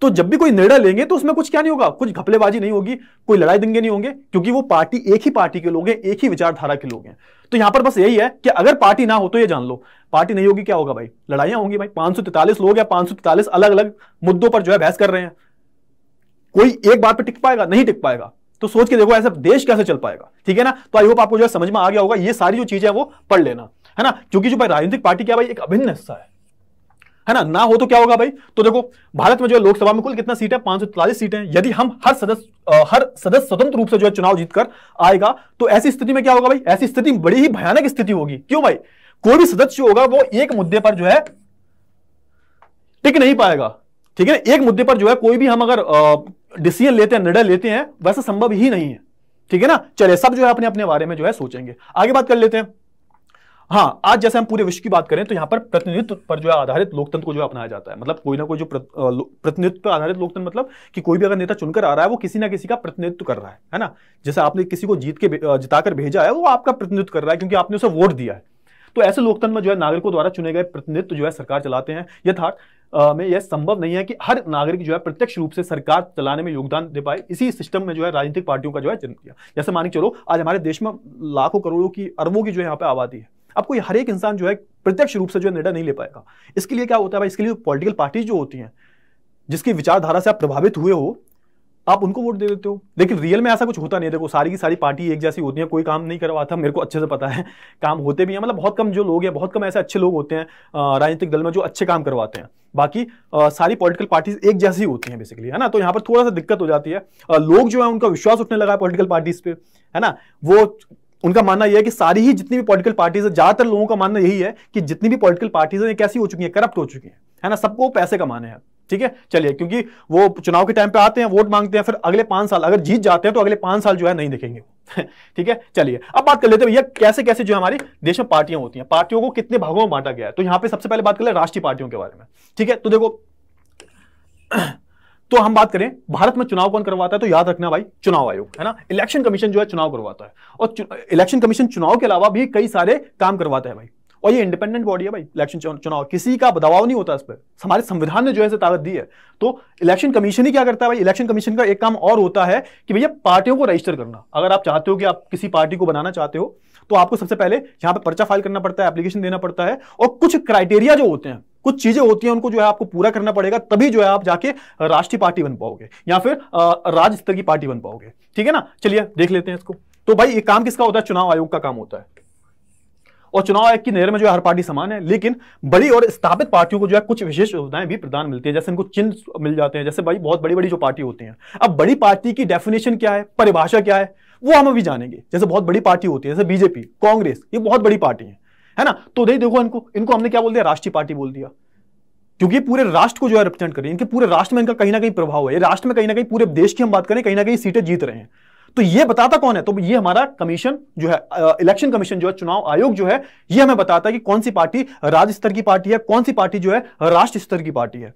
तो जब भी कोई निर्णय लेंगे तो उसमें कुछ क्या नहीं होगा कुछ घपलेबाजी नहीं होगी कोई लड़ाई दंगे नहीं होंगे क्योंकि वो पार्टी एक ही पार्टी के लोग हैं एक ही विचारधारा के लोग हैं तो यहां पर बस यही है कि अगर पार्टी ना हो तो ये जान लो पार्टी नहीं होगी क्या होगा भाई लड़ाइयां होंगी भाई पांच लोग या पांच अलग अलग मुद्दों पर जो है बहस कर रहे हैं कोई एक बात पर टिक पाएगा नहीं टिक पाएगा तो सोच के देखो ऐसा देश कैसे चल पाएगा ठीक है ना तो आई होप आपको जो समझ में आ गया होगा ये सारी जो चीजें वो पढ़ लेना है ना क्योंकि जो भाई राजनीतिक पार्टी क्या भाई एक अभिन्न हिस्सा है है ना ना हो तो क्या होगा भाई तो देखो भारत में जो है लोकसभा में कुल कितना सीट है पांच सीटें हैं यदि हम हर सदस्य हर सदस्य स्वतंत्र रूप से जो है चुनाव जीतकर आएगा तो ऐसी स्थिति में क्या होगा भाई ऐसी स्थिति बड़ी ही भयानक स्थिति होगी क्यों भाई कोई भी सदस्य होगा वो एक मुद्दे पर जो है टिक नहीं पाएगा ठीक है एक मुद्दे पर जो है कोई भी हम अगर डिसीजन लेते हैं निर्णय लेते हैं वैसा संभव ही नहीं है ठीक है ना चले सब जो है अपने अपने बारे में जो है सोचेंगे आगे बात कर लेते हैं हाँ आज जैसे हम पूरे विश्व की बात करें तो यहां पर प्रतिनिधित्व पर जो है आधारित लोकतंत्र को जो अपनाया जाता है मतलब कोई ना कोई जो प्रतिनिधित्व पर आधारित लोकतंत्र मतलब कि कोई भी अगर नेता चुनकर आ रहा है वो किसी ना किसी का प्रतिनिधित्व कर रहा है है ना जैसे आपने किसी को जीत के जिताकर भेजा है वो आपका प्रतिनिधित्व कर रहा है क्योंकि आपने उसे वोट दिया है तो ऐसे लोकतंत्र में जो है नागरिकों द्वारा चुने गए प्रतिनिधित्व जो है सरकार चलाते हैं यथार्थ में यह संभव नहीं है कि हर नागरिक जो है प्रत्यक्ष रूप से सरकार चलाने में योगदान दे पाए इसी सिस्टम में जो है राजनीतिक पार्टियों का जो है जन्म किया जैसे मान के चलो आज हमारे देश में लाखों करोड़ों की अरबों की जो यहाँ पे आबादी है अब कोई हर एक इंसान जो है प्रत्यक्ष रूप से जो है निर्णय नहीं ले पाएगा इसके लिए क्या होता है भाई इसके लिए पॉलिटिकल तो पार्टी जो होती हैं जिसकी विचारधारा से आप प्रभावित हुए हो आप उनको वोट दे देते हो लेकिन रियल में ऐसा कुछ होता नहीं है देखो सारी की सारी पार्टी एक जैसी होती है कोई काम नहीं करवाता मेरे को अच्छे से पता है काम होते भी हैं मतलब बहुत कम जो लोग हैं बहुत कम ऐसे अच्छे लोग होते हैं राजनीतिक दल में जो अच्छे काम करवाते हैं बाकी आ, सारी पॉलिटिकल पार्टीज एक जैसी होती हैं बेसिकली है ना तो यहाँ पर थोड़ा सा दिक्कत हो जाती है आ, लोग जो है उनका विश्वास उठने लगा है पॉलिटिकल पार्टीज पे है ना वो उनका मानना यह है कि सारी ही जितनी भी पॉलिटिकल पार्टीज है ज्यादातर लोगों का मानना यही है कि जितनी भी पॉलिटिकल पार्टीज है ये कैसी हो चुकी है करप्ट हो चुकी है ना सबको पैसे कमाने हैं ठीक है चलिए क्योंकि वो चुनाव के टाइम पे आते हैं वोट मांगते हैं फिर अगले पांच साल अगर जीत जाते हैं तो अगले पांच साल जो है नहीं देखेंगे ठीक है चलिए अब बात कर लेते हैं भैया कैसे कैसे जो हमारी देश में पार्टियां होती हैं पार्टियों को कितने भागों में बांटा गया है तो यहां पर सबसे पहले बात कर ले राष्ट्रीय पार्टियों के बारे में ठीक है तो देखो तो हम बात करें भारत में चुनाव कौन करवाता है तो याद रखना भाई चुनाव आयोग है ना इलेक्शन कमीशन जो है चुनाव करवाता है और इलेक्शन कमीशन चुनाव के अलावा भी कई सारे काम करवाता है भाई और ये इंडिपेंडेंट बॉडी है भाई इलेक्शन चुनाव किसी का दबाव नहीं होता इस पर हमारे संविधान ने जो है ताकत दी है तो इलेक्शन कमीशन ही क्या करता है भाई इलेक्शन कमीशन का एक काम और होता है कि भैया पार्टियों को रजिस्टर करना अगर आप चाहते हो कि आप किसी पार्टी को बनाना चाहते हो तो आपको सबसे पहले यहाँ पर पर्चा फाइल करना पड़ता है एप्लीकेशन देना पड़ता है और कुछ क्राइटेरिया जो होते हैं कुछ चीजें होती हैं उनको जो है आपको पूरा करना पड़ेगा तभी जो है आप जाके राष्ट्रीय पार्टी बन पाओगे या फिर राज्य स्तर की पार्टी बन पाओगे ठीक है ना चलिए देख लेते हैं इसको तो भाई ये काम किसका होता है चुनाव आयोग का काम होता है और चुनाव आयोग की नजर में जो है हर पार्टी समान है लेकिन बड़ी और स्थापित पार्टियों को जो है कुछ विशेष सुविधाएं भी प्रदान मिलती है जैसे इनको चिन्ह मिल जाते हैं जैसे भाई बहुत बड़ी बड़ी जो पार्टी होती है अब बड़ी पार्टी की डेफिनेशन क्या है परिभाषा क्या है वो हम अभी जानेंगे जैसे बहुत बड़ी पार्टी होती है जैसे बीजेपी कांग्रेस ये बहुत बड़ी पार्टी है है ना तो दे देखो इनको इनको हमने क्या बोल दिया राष्ट्रीय पार्टी बोल दिया क्योंकि पूरे राष्ट्र को जो है रिप्रेजेंट कर रही है इनके पूरे राष्ट्र में इनका कहीं ना कहीं प्रभाव है राष्ट्र में कहीं ना कहीं पूरे देश की हम बात करें कहीं ना कहीं सीटें जीत रहे हैं तो ये बताता कौन है तो ये हमारा कमीशन जो है इलेक्शन कमीशन जो है चुनाव आयोग जो है ये हमें बताता है कि कौन सी पार्टी राज्य स्तर की पार्टी है कौन सी पार्टी जो है राष्ट्र स्तर की पार्टी है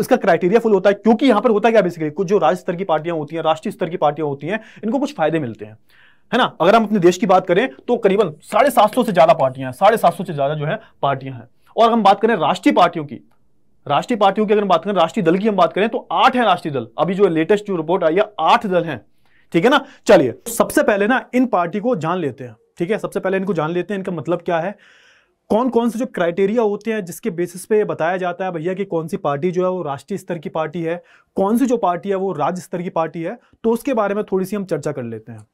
इसका क्राइटेरिया फुल होता है क्योंकि यहां पर होता है क्या बेसिकली कुछ जो राज्य स्तर की पार्टियां होती हैं राष्ट्रीय स्तर की पार्टियां होती हैं इनको कुछ फायदे मिलते हैं है ना अगर हम अपने देश की बात करें तो करीबन साढ़े सात सौ से ज्यादा पार्टियां हैं साढ़े सात सौ से ज्यादा जो है पार्टियां हैं और हम बात करें राष्ट्रीय पार्टियों की राष्ट्रीय पार्टियों की अगर हम बात करें राष्ट्रीय दल की हम बात करें तो आठ है राष्ट्रीय दल अभी जो लेटेस्ट जो रिपोर्ट आई है आठ दल हैं ठीक है ना चलिए सबसे पहले ना इन पार्टी को जान लेते हैं ठीक है सबसे पहले इनको जान लेते हैं इनका मतलब क्या है कौन कौन से जो क्राइटेरिया होते हैं जिसके बेसिस पे बताया जाता है भैया कि कौन सी पार्टी जो है वो राष्ट्रीय स्तर की पार्टी है कौन सी जो पार्टी है वो राज्य स्तर की पार्टी है तो उसके बारे में थोड़ी सी हम चर्चा कर लेते हैं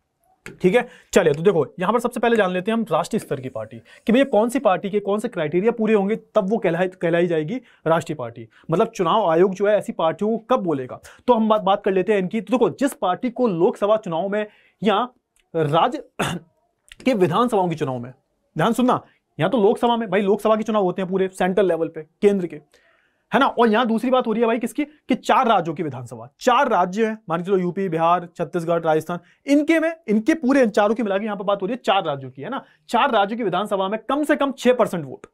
ठीक है चलिए तो देखो यहां पर सबसे पहले जान लेते हैं हम राष्ट्रीय स्तर की पार्टी कि भैया कौन सी पार्टी के कौन से क्राइटेरिया पूरे होंगे तब वो कहलाई कहलाई जाएगी राष्ट्रीय पार्टी मतलब चुनाव आयोग जो है ऐसी पार्टियों को कब बोलेगा तो हम बात बात कर लेते हैं इनकी तो देखो जिस पार्टी को लोकसभा चुनाव में या राज्य के विधानसभाओं के चुनाव में ध्यान सुनना यहां तो लोकसभा में भाई लोकसभा के चुनाव होते हैं पूरे सेंट्रल लेवल पे केंद्र के है ना और यहां दूसरी बात हो रही है भाई किसकी कि चार राज्यों की विधानसभा चार राज्य हैं मान के चलो यूपी बिहार छत्तीसगढ़ राजस्थान इनके में इनके पूरे चारों की मिला के यहां पर बात हो रही है चार राज्यों की है ना चार राज्यों की विधानसभा में कम से कम छह परसेंट वोट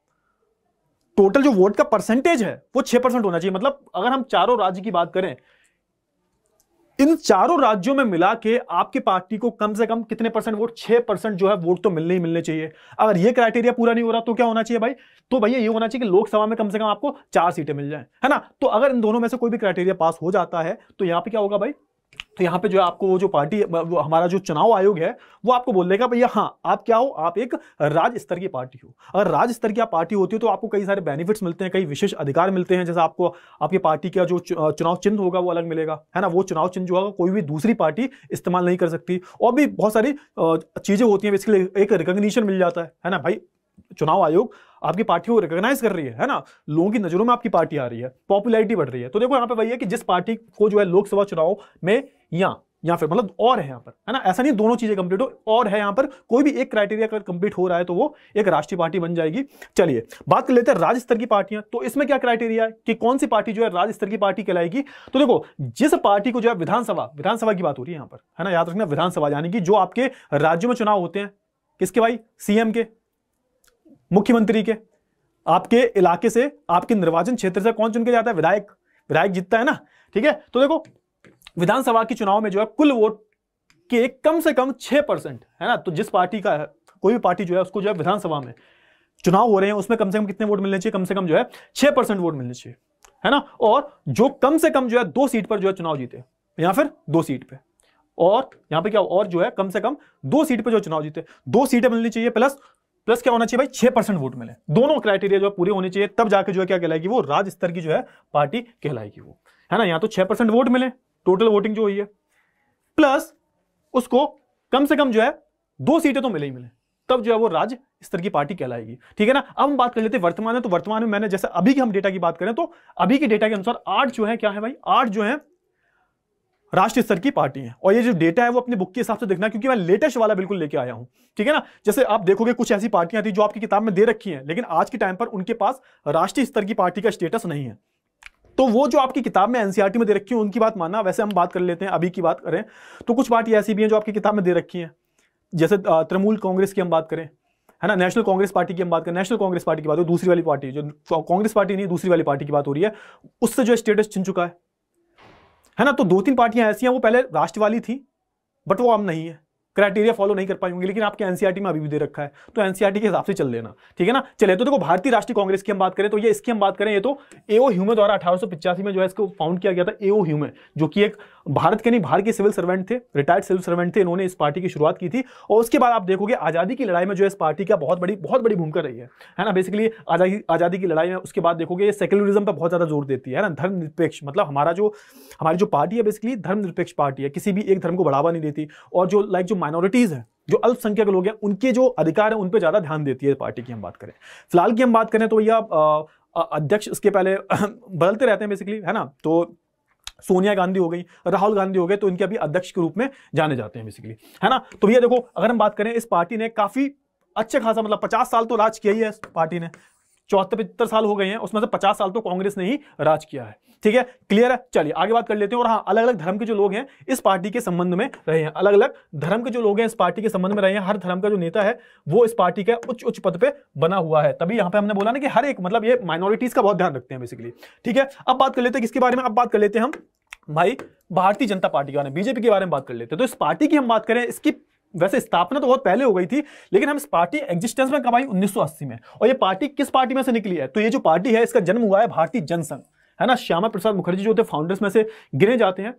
टोटल जो वोट का परसेंटेज है वो छह परसेंट होना चाहिए मतलब अगर हम चारों राज्य की बात करें इन चारों राज्यों में मिला के आपकी पार्टी को कम से कम कितने परसेंट वोट छह परसेंट जो है वोट तो मिलने ही मिलने चाहिए अगर ये क्राइटेरिया पूरा नहीं हो रहा तो क्या होना चाहिए भाई तो भैया ये होना चाहिए कि लोकसभा में कम से कम आपको चार सीटें मिल जाए है ना तो अगर इन दोनों में से कोई भी क्राइटेरिया पास हो जाता है तो यहां पर क्या होगा भाई तो यहाँ पे जो आपको वो जो पार्टी वो हमारा जो चुनाव आयोग है वो आपको बोल देगा भैया हाँ आप क्या हो आप एक राज्य स्तर की पार्टी हो अगर राज्य स्तर की आप पार्टी होती हो तो आपको कई सारे बेनिफिट्स मिलते हैं कई विशेष अधिकार मिलते हैं जैसे आपको आपकी पार्टी का जो चुनाव चिन्ह होगा वो अलग मिलेगा है ना वो चुनाव चिन्ह जो होगा कोई भी दूसरी पार्टी इस्तेमाल नहीं कर सकती और भी बहुत सारी चीज़ें होती हैं इसके लिए एक रिकग्निशन मिल जाता है है ना भाई चुनाव आयोग आपकी पार्टी को रिकॉग्नाइज कर रही है है ना लोगों की नजरों में आपकी पार्टी आ रही है पॉपुलैरिटी बढ़ रही है तो देखो यहाँ पे वही है कि जिस पार्टी को जो है लोकसभा चुनाव में यहाँ या फिर मतलब और है यहाँ पर है ना ऐसा नहीं दोनों चीजें कंप्लीट हो और है यहाँ पर कोई भी एक क्राइटेरिया अगर कंप्लीट हो रहा है तो वो एक राष्ट्रीय पार्टी बन जाएगी चलिए बात कर लेते हैं राज्य स्तर की पार्टियां तो इसमें क्या क्राइटेरिया है कि कौन सी पार्टी जो है राज्य स्तर की पार्टी कहलाएगी तो देखो जिस पार्टी को जो है विधानसभा विधानसभा की बात हो रही है यहाँ पर है ना याद रखना विधानसभा यानी कि जो आपके राज्यों में चुनाव होते हैं किसके भाई सीएम के मुख्यमंत्री के आपके इलाके से आपके निर्वाचन क्षेत्र से कौन चुन के जाता है विधायक विधायक जीतता है ना ठीक है तो देखो विधानसभा के चुनाव में जो है कुल वोट के कम से कम छह परसेंट है ना तो जिस पार्टी का कोई भी पार्टी जो है उसको जो है विधानसभा में चुनाव हो रहे हैं उसमें कम से कम कितने वोट मिलने चाहिए कम से कम जो है छह परसेंट वोट मिलने चाहिए है ना और जो कम से कम जो है दो सीट पर जो है चुनाव जीते या फिर दो सीट पे और यहाँ पे क्या और जो है कम से कम दो सीट पे जो चुनाव जीते दो सीटें मिलनी चाहिए प्लस प्लस क्या होना चाहिए भाई छह परसेंट वोट मिले दोनों क्राइटेरिया जो है पूरे होने चाहिए तब जाके जो है क्या कहलाएगी वो राज्य स्तर की जो है पार्टी कहलाएगी वो है ना यहाँ तो छह परसेंट वोट मिले टोटल वोटिंग जो हुई है प्लस उसको कम से कम जो है दो सीटें तो मिले ही मिले तब जो है वो राज्य स्तर की पार्टी कहलाएगी ठीक है ना अब हम बात कर लेते हैं वर्तमान में तो वर्तमान में मैंने जैसे अभी की हम डेटा की बात करें तो अभी के डेटा के अनुसार आठ जो है क्या है भाई आठ जो है राष्ट्रीय स्तर की पार्टी है और ये जो डेटा है वो अपने बुक के हिसाब से देखना क्योंकि मैं लेटेस्ट वाला बिल्कुल लेके आया हूं ठीक है ना जैसे आप देखोगे कुछ ऐसी पार्टियां थी जो आपकी किताब में दे रखी हैं लेकिन आज के टाइम पर उनके पास राष्ट्रीय स्तर की पार्टी का स्टेटस नहीं है तो वो जो आपकी किताब में एनसीआरटी e में दे रखी है उनकी बात मानना वैसे हम बात कर लेते हैं अभी की बात करें तो कुछ पार्टी ऐसी भी हैं जो आपकी किताब में दे रखी हैं जैसे तृणमूल कांग्रेस की हम बात करें है ना नेशनल कांग्रेस पार्टी की हम बात करें नेशनल कांग्रेस पार्टी की बात हो दूसरी वाली पार्टी जो कांग्रेस पार्टी नहीं दूसरी वाली पार्टी की बात हो रही है उससे जो स्टेटस छिन चुका है है ना तो दो तीन पार्टियां ऐसी हैं वो पहले राष्ट्रवादी थी बट वो अब नहीं है क्राइटेरिया फॉलो नहीं कर पाई होंगी लेकिन आपके एनसीआरटी e में अभी भी दे रखा है तो एनसीआरटी e के हिसाब से चल लेना ठीक है ना चले तो देखो भारतीय राष्ट्रीय कांग्रेस की हम बात करें तो ये इसकी हम बात करें ये तो एओ ह्यूमे द्वारा अठारह में जो है इसको फाउंड किया गया था एओ ह्यूमे जो कि एक भारत के नहीं बाहर के सिविल सर्वेंट थे रिटायर्ड सिविल सर्वेंट थे इन्होंने इस पार्टी की शुरुआत की थी और उसके बाद आप देखोगे आज़ादी की लड़ाई में जो इस पार्टी का बहुत बड़ी बहुत बड़ी भूमिका रही है है ना बेसिकली आज़ादी आज़ादी की लड़ाई में उसके बाद देखोगे ये सेकुलरिज्म पर बहुत ज़्यादा जोर देती है ना धर्मनिरपेक्ष मतलब हमारा जो हमारी जो पार्टी है बेसिकली धर्मनिरपेक्ष पार्टी है किसी भी एक धर्म को बढ़ावा नहीं देती और जो लाइक जो माइनॉरिटीज़ है जो अल्पसंख्यक लोग हैं उनके जो अधिकार हैं उन पर ज़्यादा ध्यान देती है पार्टी की हम बात करें फिलहाल की हम बात करें तो भैया अध्यक्ष इसके पहले बदलते रहते हैं बेसिकली है ना तो सोनिया गांधी हो गई राहुल गांधी हो गए तो इनके अभी अध्यक्ष के रूप में जाने जाते हैं बेसिकली है ना तो भैया देखो अगर हम बात करें इस पार्टी ने काफी अच्छे खासा मतलब पचास साल तो राज किया ही है पार्टी ने चौहत्तर पचहत्तर साल हो गए हैं उसमें से पचास साल तो कांग्रेस ने ही राज किया है ठीक है क्लियर है चलिए आगे बात कर लेते हैं और हाँ अलग अलग धर्म के जो लोग हैं इस पार्टी के संबंध में रहे हैं अलग अलग धर्म के जो लोग हैं इस पार्टी के संबंध में रहे हैं हर धर्म का जो नेता है वो इस पार्टी का उच्च उच्च पद पे बना हुआ है तभी यहाँ पे हमने बोला ना कि हर एक मतलब ये माइनॉरिटीज का बहुत ध्यान रखते हैं बेसिकली ठीक है अब बात कर लेते हैं किसके बारे में अब बात कर लेते हैं हम भाई भारतीय जनता पार्टी के बारे में बीजेपी के बारे में बात कर लेते हैं तो इस पार्टी की हम बात करें इसकी वैसे स्थापना तो बहुत पहले हो गई थी लेकिन हम इस पार्टी एग्जिस्टेंस में आई 1980 में और ये पार्टी किस पार्टी में से निकली है तो ये जो पार्टी है इसका जन्म हुआ है भारतीय जनसंघ है ना श्यामा प्रसाद मुखर्जी जो थे फाउंडर्स में से गिने जाते हैं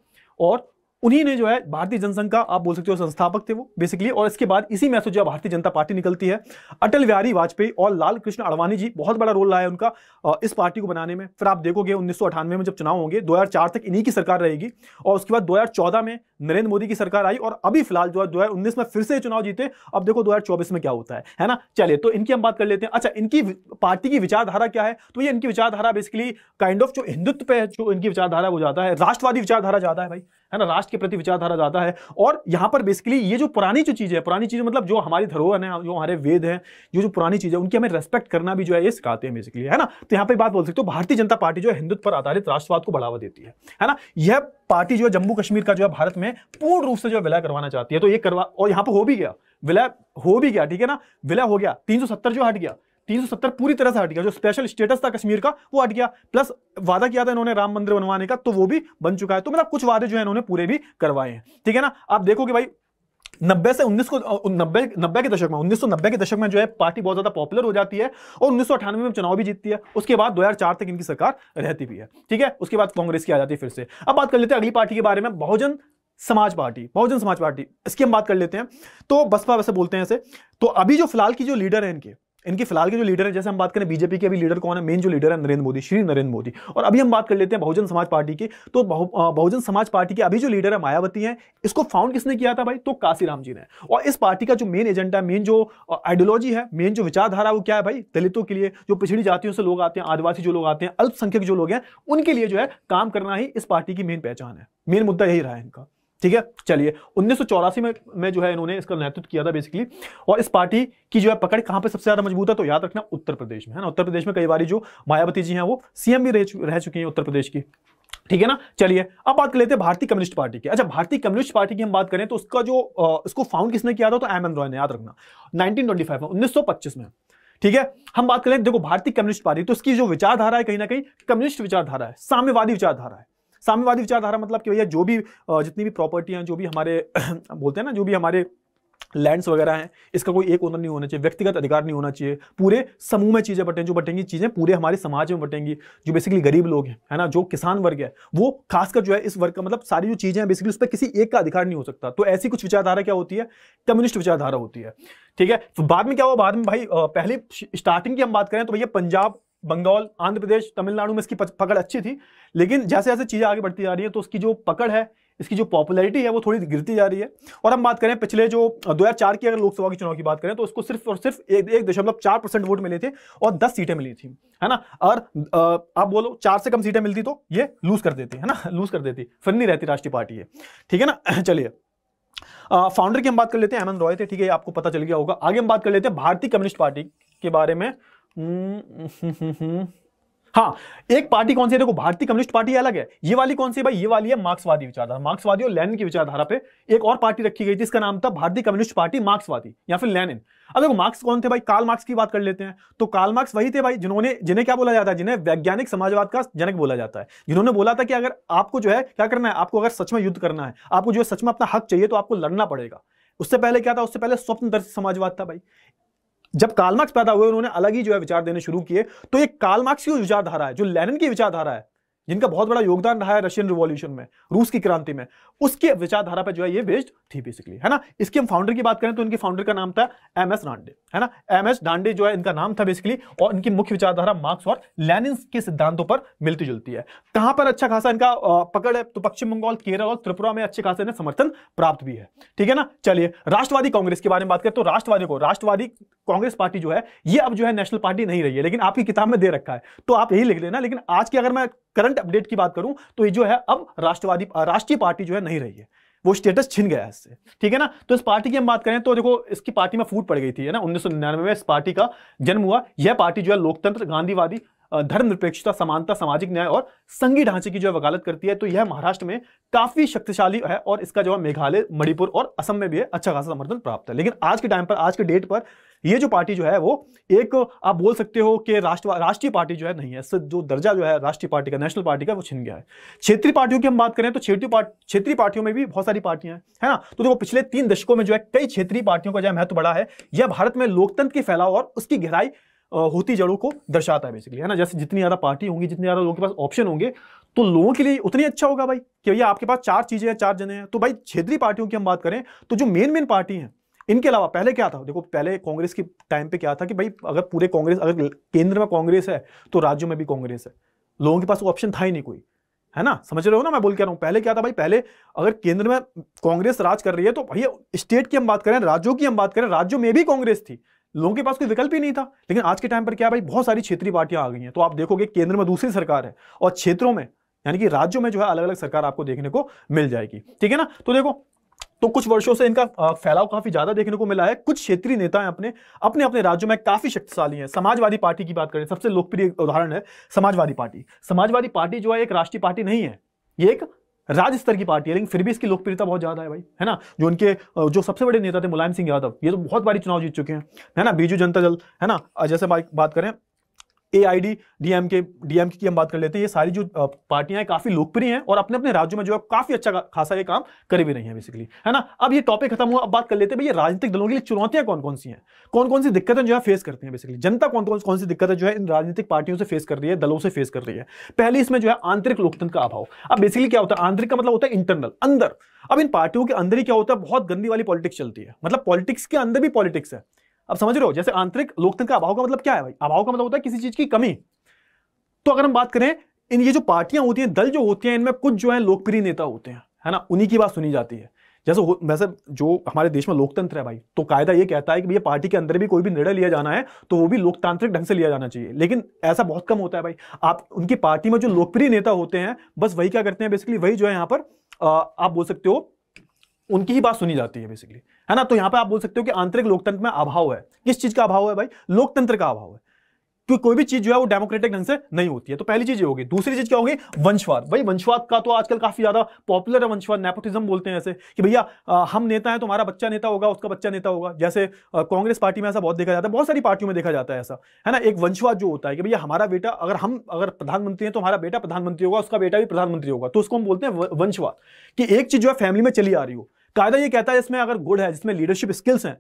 और उन्हीं ने जो है भारतीय जनसंघ का आप बोल सकते हो संस्थापक थे वो बेसिकली और इसके बाद इसी में जो भारतीय जनता पार्टी निकलती है अटल बिहारी वाजपेयी और लाल कृष्ण अडवाणी जी बहुत बड़ा रोल रहा है उनका इस पार्टी को बनाने में फिर आप देखोगे उन्नीस में जब चुनाव होंगे दो तक इन्हीं की सरकार रहेगी और उसके बाद दो में नरेंद्र मोदी की सरकार आई और अभी फिलहाल जो है दो में फिर से चुनाव जीते अब देखो दो में क्या होता है है ना चलिए तो इनकी हम बात कर लेते हैं अच्छा इनकी पार्टी की विचारधारा क्या है तो ये इनकी विचारधारा बेसिकली काइंड ऑफ जो हिंदुत्व पे जो इनकी विचारधारा वो जाता है राष्ट्रवादी विचारधारा ज्यादा है भाई है ना राष्ट्र के प्रति विचारधारा ज्यादा है और यहाँ पर बेसिकली ये जो पुरानी जो चीज़ें पुरानी चीज़ें मतलब जो हमारी धरोहर है जो हमारे वेद हैं जो जो पुरानी चीज़ें उनकी हमें रेस्पेक्ट करना भी जो है ये सिखाते हैं बेसिकली है ना तो यहाँ पर बात बोल सकते हो भारतीय जनता पार्टी जो है हिंदुत्व पर आधारित राष्ट्रवाद को बढ़ावा देती है है ना यह पार्टी जो है जम्मू कश्मीर का जो है भारत में पूर्ण रूप से जो है विलय करवाना चाहती है तो ये करवा और यहाँ पर हो भी गया विलय हो भी गया ठीक है ना विलय हो गया तीन जो हट गया 370 पूरी तरह से हट गया जो स्पेशल स्टेटस था कश्मीर का वो हट गया प्लस वादा किया था इन्होंने राम मंदिर बनवाने का तो वो भी बन चुका है तो मतलब कुछ वादे जो है इन्होंने पूरे भी करवाए हैं ठीक है ना आप देखो कि भाई नब्बे से उन्नीस को नब्बे नब्बे के दशक में उन्नीस के दशक में जो है पार्टी बहुत ज्यादा पॉपुलर हो जाती है और उन्नीस सौ में चुनाव भी जीतती है उसके बाद 2004 तक इनकी सरकार रहती भी है ठीक है उसके बाद कांग्रेस की आ जाती है फिर से अब बात कर लेते हैं अगली पार्टी के बारे में बहुजन समाज पार्टी बहुजन समाज पार्टी इसकी हम बात कर लेते हैं तो बसपा वैसे बोलते हैं ऐसे तो अभी जो फिलहाल की जो लीडर है इनके इनकी फिलहाल के जो लीडर है जैसे हम बात करें बीजेपी के अभी लीडर कौन है मेन जो लीडर है नरेंद्र मोदी श्री नरेंद्र मोदी और अभी हम बात कर लेते हैं बहुजन समाज पार्टी की तो बहुजन समाज पार्टी के अभी जो लीडर है मायावती हैं इसको फाउंड किसने किया था भाई तो काशीराम जी ने और इस पार्टी का जो मेन एजेंडा है मेन जो आइडियोलॉजी है मेन जो विचारधारा वो क्या है भाई दलितों के लिए जो पिछड़ी जातियों से लोग आते हैं आदिवासी जो लोग आते हैं अल्पसंख्यक जो लोग हैं उनके लिए जो है काम करना ही इस पार्टी की मेन पहचान है मेन मुद्दा यही रहा है इनका ठीक है चलिए उन्नीस में में जो है इन्होंने इसका नेतृत्व किया था बेसिकली और इस पार्टी की जो है पकड़ कहां पे सबसे ज्यादा मजबूत है तो याद रखना उत्तर प्रदेश में है ना उत्तर प्रदेश में कई बार जो मायावती जी हैं वो सीएम भी रह, चु, रह चुकी हैं उत्तर प्रदेश की ठीक है ना चलिए अब बात कर लेते हैं भारतीय कम्युनिस्ट पार्टी की अच्छा भारतीय कम्युनिस्ट पार्टी की हम बात करें तो उसका जो इसको फाउंड किसने किया था तो एम एन रॉय ने याद रखना नाइनटीन में 1925 में ठीक है हम बात करें देखो भारतीय कम्युनिस्ट पार्टी तो उसकी जो विचारधारा है कहीं ना कहीं कम्युनिस्ट विचारधारा है साम्यवादी विचारधारा है साम्यवादी विचारधारा मतलब कि भैया जो भी जितनी भी प्रॉपर्टी हैं जो भी हमारे बोलते हैं ना जो भी हमारे लैंड्स वगैरह हैं इसका कोई एक ओनर नहीं होना चाहिए व्यक्तिगत अधिकार नहीं होना चाहिए पूरे समूह में चीज़ें बटें जो बटेंगी चीज़ें पूरे हमारे समाज में बटेंगी जो बेसिकली गरीब लोग हैं है ना जो किसान वर्ग है वो खासकर जो है इस वर्ग का मतलब सारी जो चीज़ें हैं बेसिकली उस पर किसी एक का अधिकार नहीं हो सकता तो ऐसी कुछ विचारधारा क्या होती है कम्युनिस्ट विचारधारा होती है ठीक है तो बाद में क्या हुआ बाद में भाई पहले स्टार्टिंग की हम बात करें तो भैया पंजाब बंगाल आंध्र प्रदेश तमिलनाडु में इसकी पकड़ अच्छी थी लेकिन जैसे जैसे चीज़ें आगे बढ़ती जा रही है तो उसकी जो पकड़ है इसकी जो पॉपुलैरिटी है वो थोड़ी गिरती जा रही है और हम बात करें पिछले जो 2004 की अगर लोकसभा के चुनाव की बात करें तो उसको सिर्फ और सिर्फ एक एक दशमलव चार परसेंट वोट मिले थे और 10 सीटें मिली थी है ना और आप बोलो चार से कम सीटें मिलती तो ये लूज कर देती है ना लूज कर देती फिर नहीं रहती राष्ट्रीय पार्टी है ठीक है ना चलिए फाउंडर की हम बात कर लेते हैं एम एन रॉय थे ठीक है आपको पता चल गया होगा आगे हम बात कर लेते हैं भारतीय कम्युनिस्ट पार्टी के बारे में हम्म, हाँ एक पार्टी कौन सी है देखो भारतीय कम्युनिस्ट पार्टी अलग है ये वाली कौन सी भाई ये वाली है मार्क्सवादी विचारधारा मार्क्सवादी और लेनिन की विचारधारा पे एक और पार्टी रखी गई थी इसका नाम था भारतीय कम्युनिस्ट पार्टी मार्क्सवादी या फिर लेनिन अब देखो मार्क्स कौन थे भाई काल मार्क्स की बात कर लेते हैं तो काल मार्क्स वही थे भाई जिन्होंने जिन्हें क्या बोला जाता है जिन्हें वैज्ञानिक समाजवाद का जनक बोला जाता है जिन्होंने बोला था कि अगर आपको जो है क्या करना है आपको अगर सच में युद्ध करना है आपको जो है सच में अपना हक चाहिए तो आपको लड़ना पड़ेगा उससे पहले क्या था उससे पहले स्वप्न समाजवाद था भाई जब कालमार्क्स पैदा हुए उन्होंने अलग ही जो है विचार देने शुरू किए तो ये कालमार्क्स की विचारधारा है जो लेनिन की विचारधारा है जिनका बहुत बड़ा योगदान रहा है रशियन रिवॉल्यूशन में रूस की क्रांति में उसके विचारधारा पर जो है ये बेस्ड थी बेसिकली है ना इसके हम फाउंडर की बात करें तो इनके फाउंडर का नाम था एम एस डांडे है ना एम एस डांडे जो है इनका नाम था बेसिकली और इनकी मुख्य विचारधारा मार्क्स और लेनिन के सिद्धांतों पर मिलती जुलती है कहां पर अच्छा खासा इनका पकड़ है तो पश्चिम बंगाल केरल और त्रिपुरा में अच्छे खासा इन्हें समर्थन प्राप्त भी है ठीक है ना चलिए राष्ट्रवादी कांग्रेस के बारे में बात करें तो राष्ट्रवादी को राष्ट्रवादी कांग्रेस पार्टी जो है ये अब जो है नेशनल पार्टी नहीं रही है लेकिन आपकी किताब में दे रखा है तो आप यही लिख लेना लेकिन आज की अगर मैं करंट अपडेट की बात करूं तो ये जो है अब राष्ट्रवादी राष्ट्रीय पार्टी जो है नहीं रही है वो स्टेटस छिन गया है इससे ठीक है ना तो इस पार्टी की हम बात करें तो देखो इसकी पार्टी में फूट पड़ गई थी है ना 1999 में इस पार्टी का जन्म हुआ यह पार्टी जो है लोकतंत्र गांधीवादी धर्मनिरपेक्षता समानता सामाजिक न्याय और संघीय ढांचे की जो है वकालत करती है तो यह महाराष्ट्र में काफी शक्तिशाली है और इसका जो है मेघालय मणिपुर और असम में भी अच्छा खासा समर्थन प्राप्त है लेकिन आज के टाइम पर आज के डेट पर ये जो पार्टी जो है वो एक आप बोल सकते हो कि राष्ट्र राष्ट्रीय पार्टी जो है नहीं है जो दर्जा जो है राष्ट्रीय पार्टी का नेशनल पार्टी का वो छिन गया है क्षेत्रीय पार्टियों की हम बात करें तो क्षेत्रीय क्षेत्रीय पार्टियों में भी बहुत सारी पार्टियां हैं है ना तो देखो पिछले तीन दशकों में जो है कई क्षेत्रीय पार्टियों का जो महत्व बढ़ा है यह भारत में लोकतंत्र की फैलाव और उसकी गहराई होती जड़ों को दर्शाता है बेसिकली है ना जैसे जितनी ज़्यादा पार्टी होंगी जितने ज़्यादा लोगों के पास ऑप्शन होंगे तो लोगों के लिए उतनी अच्छा होगा भाई कि भैया आपके पास चार चीज़ें हैं चार जने हैं तो भाई क्षेत्रीय पार्टियों की हम बात करें तो जो मेन मेन पार्टी है इनके अलावा पहले क्या था देखो पहले कांग्रेस के टाइम पे क्या था कि भाई अगर पूरे कांग्रेस अगर केंद्र में कांग्रेस है तो राज्यों में भी कांग्रेस है लोगों के पास ऑप्शन था ही नहीं कोई है ना समझ रहे हो ना मैं बोल के रहा हूं पहले क्या था भाई पहले अगर केंद्र में कांग्रेस राज कर रही है तो भैया स्टेट की हम बात करें राज्यों की हम बात करें राज्यों में भी कांग्रेस थी लोगों के पास कोई विकल्प ही नहीं था लेकिन आज के टाइम पर क्या भाई बहुत सारी क्षेत्रीय पार्टियां आ गई हैं तो आप देखोगे केंद्र में दूसरी सरकार है और क्षेत्रों में यानी कि राज्यों में जो है अलग अलग सरकार आपको देखने को मिल जाएगी ठीक है ना तो देखो तो कुछ वर्षों से इनका फैलाव काफी ज्यादा देखने को मिला है कुछ क्षेत्रीय नेता हैं अपने अपने अपने राज्यों में काफी शक्तिशाली हैं समाजवादी पार्टी की बात करें सबसे लोकप्रिय उदाहरण है समाजवादी पार्टी समाजवादी पार्टी जो है एक राष्ट्रीय पार्टी नहीं है ये एक राज्य स्तर की पार्टी है लेकिन फिर भी इसकी लोकप्रियता बहुत ज्यादा है भाई है ना जो उनके जो सबसे बड़े नेता थे मुलायम सिंह यादव ये तो बहुत बारी चुनाव जीत चुके हैं है ना बीजू जनता दल है ना जैसे बात करें ए आई डी डीएम के डीएम की हम बात कर लेते हैं ये सारी जो पार्टियां हैं काफी लोकप्रिय हैं और अपने अपने राज्यों में जो है काफी अच्छा खासा ये काम कर भी रही हैं बेसिकली है ना अब ये टॉपिक खत्म हुआ अब बात कर लेते हैं भैया राजनीतिक दलों के लिए चुनौतियां कौन कौन सी हैं कौन कौन सी दिक्कतें जो है फेस करती हैं बेसिकली जनता कौन कौन कौन सी दिक्कतें जो है इन राजनीतिक पार्टियों से फेस कर रही है दलों से फेस कर रही है पहले इसमें जो है आंतरिक लोकतंत्र का अभाव अब बेसिकली क्या होता है आंतरिक का मतलब होता है इंटरनल अंदर अब इन पार्टियों के अंदर ही क्या होता है बहुत गंदी वाली पॉलिटिक्स चलती है मतलब पॉलिटिक्स के अंदर भी पॉलिटिक्स है अब समझ रहे हो जैसे आंतरिक लोकतंत्र का अभाव का मतलब क्या है भाई अभाव का मतलब होता है किसी चीज की कमी तो अगर हम बात करें इन ये जो पार्टियां होती हैं दल जो होते हैं इनमें कुछ जो है लोकप्रिय नेता होते हैं है ना उन्हीं की बात सुनी जाती है जैसे वैसे जो हमारे देश में लोकतंत्र है भाई तो कायदा ये कहता है कि भैया पार्टी के अंदर भी कोई भी निर्णय लिया जाना है तो वो भी लोकतांत्रिक ढंग से लिया जाना चाहिए लेकिन ऐसा बहुत कम होता है भाई आप उनकी पार्टी में जो लोकप्रिय नेता होते हैं बस वही क्या करते हैं बेसिकली वही जो है यहाँ पर आप बोल सकते हो उनकी ही बात सुनी जाती है बेसिकली है ना तो यहां पे आप बोल सकते हो कि आंतरिक लोकतंत्र में अभाव है किस चीज का अभाव है भाई लोकतंत्र का अभाव है क्योंकि कोई भी चीज जो है वो डेमोक्रेटिक ढंग से नहीं होती है तो पहली चीज ये होगी दूसरी चीज क्या होगी वंशवाद भाई वंशवाद का तो आजकल काफी ज्यादा पॉपुलर है वंशवाद नेपोटिज्म बोलते हैं ऐसे कि भैया हम नेता है तुम्हारा बच्चा नेता होगा उसका बच्चा नेता होगा जैसे कांग्रेस पार्टी में ऐसा बहुत देखा जाता है बहुत सारी पार्टियों में देखा जाता है ऐसा है ना एक वंशवाद जो होता है कि भैया हमारा बेटा अगर हम अगर प्रधानमंत्री हैं तो हमारा बेटा प्रधानमंत्री होगा उसका बेटा भी प्रधानमंत्री होगा तो उसको हम बोलते हैं वंशवाद कि एक चीज जो है फैमिली में चली आ रही हो कायदा ये कहता है इसमें अगर गुड है जिसमें लीडरशिप स्किल्स हैं